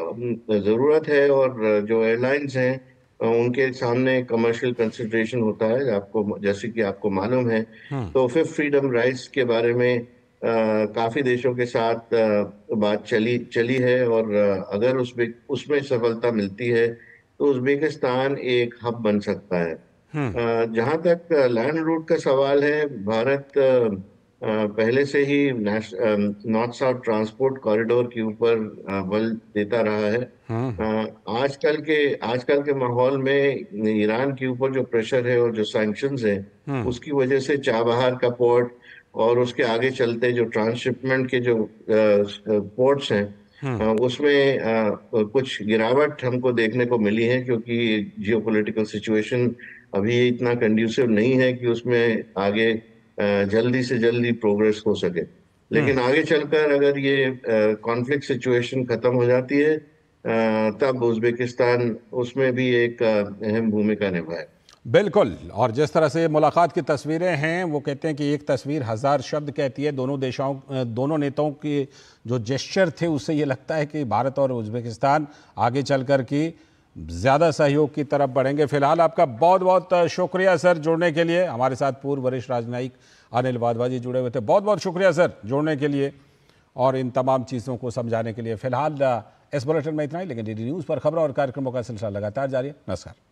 जरूरत है और जो एयरलाइंस हैं उनके सामने कमर्शियल कंसिडरेशन होता है आपको जैसे कि आपको मालूम है हाँ। तो फिफ्थ फ्रीडम राइट्स के बारे में आ, काफी देशों के साथ आ, बात चली चली है और आ, अगर उसमें उसमें सफलता मिलती है तो उज्बेकिस्तान एक हब बन सकता है हाँ। जहां तक लैंड रूट का सवाल है भारत पहले से ही नॉर्थ साउथ ट्रांसपोर्ट कॉरिडोर के ऊपर बल देता रहा है हाँ। आजकल के आजकल के माहौल में ईरान के ऊपर जो प्रेशर है और जो सैंक्शन है हाँ। उसकी वजह से चाबहार का पोर्ट और उसके आगे चलते जो ट्रांसशिपमेंट के जो पोर्ट्स हैं हाँ। उसमें कुछ गिरावट हमको देखने को मिली है क्योंकि जियोपॉलिटिकल सिचुएशन अभी इतना कंड्यूसिव नहीं है कि उसमें आगे जल्दी से जल्दी प्रोग्रेस हो सके लेकिन हम्म। आगे चलकर अगर ये कॉन्फ्लिक्ट सिचुएशन खत्म हो जाती है तब उज्बेकिस्तान उसमें भी एक अहम भूमिका निभाए बिल्कुल और जिस तरह से मुलाकात की तस्वीरें हैं वो कहते हैं कि एक तस्वीर हज़ार शब्द कहती है दोनों देशों दोनों नेताओं के जो जेस्चर थे उससे ये लगता है कि भारत और उज्बेकिस्तान आगे चलकर कर की ज़्यादा सहयोग की तरफ बढ़ेंगे फिलहाल आपका बहुत बहुत शुक्रिया सर जुड़ने के लिए हमारे साथ पूर्व वरिष्ठ राजनयिक अनिल वाधवा जी जुड़े हुए थे बहुत बहुत शुक्रिया सर जुड़ने के लिए और इन तमाम चीज़ों को समझाने के लिए फिलहाल इस बुलेटिन में इतना ही लेकिन डी न्यूज़ पर खबरों और कार्यक्रमों का सिलसिला लगातार जारी है नमस्कार